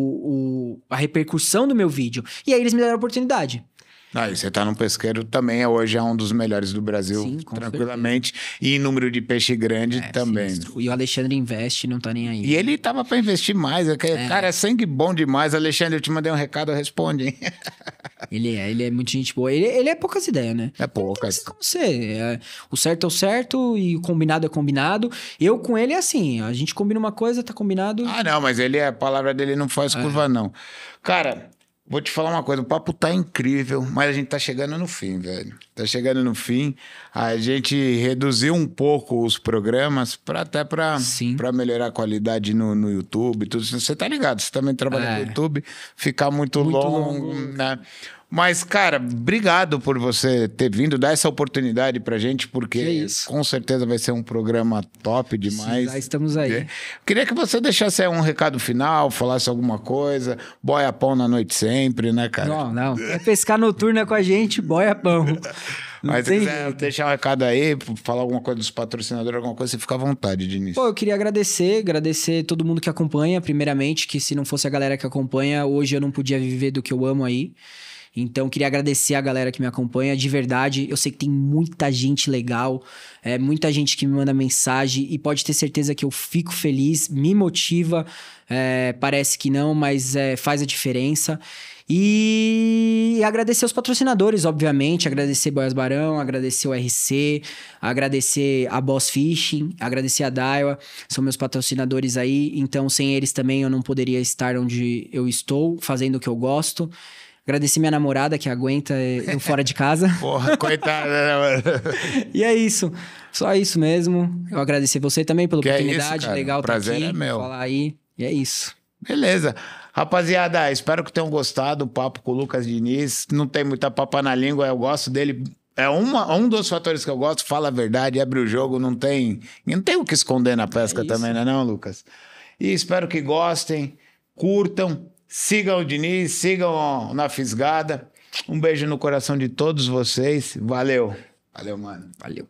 o, a repercussão do meu vídeo. E aí eles me deram a oportunidade. Ah, e você está num pesqueiro também, hoje é um dos melhores do Brasil, Sim, tranquilamente. Certeza. E em número de peixe grande é, também. e o Alexandre investe, não está nem aí. E ele tava para investir mais. É que, é. Cara, é sangue bom demais. Alexandre, eu te mandei um recado, responde, hein? Ele é, ele é muito gente boa. Ele, ele é poucas ideias, né? É poucas. Como você. É, o certo é o certo e o combinado é combinado. Eu com ele é assim, a gente combina uma coisa, tá combinado. Ah, não, mas ele é, a palavra dele não faz é. curva, não. Cara, Vou te falar uma coisa, o papo tá incrível, mas a gente tá chegando no fim, velho. Tá chegando no fim. A gente reduziu um pouco os programas para até para melhorar a qualidade no, no YouTube, tudo isso. Você tá ligado? Você também trabalha é. no YouTube, ficar muito, muito longo, longo, né? Mas, cara, obrigado por você ter vindo dar essa oportunidade pra gente, porque com certeza vai ser um programa top demais. Sim, estamos aí. Né? Queria que você deixasse um recado final, falasse alguma coisa. Boia pão na noite sempre, né, cara? Não, não. É pescar noturna com a gente, boia pão. Não Mas se quiser deixar um recado aí, falar alguma coisa dos patrocinadores, alguma coisa, você fica à vontade, Diniz. Pô, eu queria agradecer, agradecer todo mundo que acompanha, primeiramente, que se não fosse a galera que acompanha, hoje eu não podia viver do que eu amo aí. Então, queria agradecer a galera que me acompanha. De verdade, eu sei que tem muita gente legal, é, muita gente que me manda mensagem e pode ter certeza que eu fico feliz, me motiva. É, parece que não, mas é, faz a diferença. E... agradecer os patrocinadores, obviamente. Agradecer Boias Barão, agradecer o RC, agradecer a Boss Fishing, agradecer a Daiwa. São meus patrocinadores aí. Então, sem eles também eu não poderia estar onde eu estou, fazendo o que eu gosto. Agradecer minha namorada que aguenta eh, eu fora de casa. Porra, coitada, né, mano? e é isso. Só isso mesmo. Eu agradecer você também pela que oportunidade. É isso, Legal tá Prazer tá aqui, é meu. falar aí. E é isso. Beleza. Rapaziada, espero que tenham gostado do papo com o Lucas Diniz. Não tem muita papa na língua, eu gosto dele. É uma, um dos fatores que eu gosto, fala a verdade, abre o jogo, não tem, não tem o que esconder na pesca é também, né, não, Lucas? E espero que gostem, curtam, Sigam o Diniz, sigam na Fisgada. Um beijo no coração de todos vocês. Valeu. Valeu, mano. Valeu.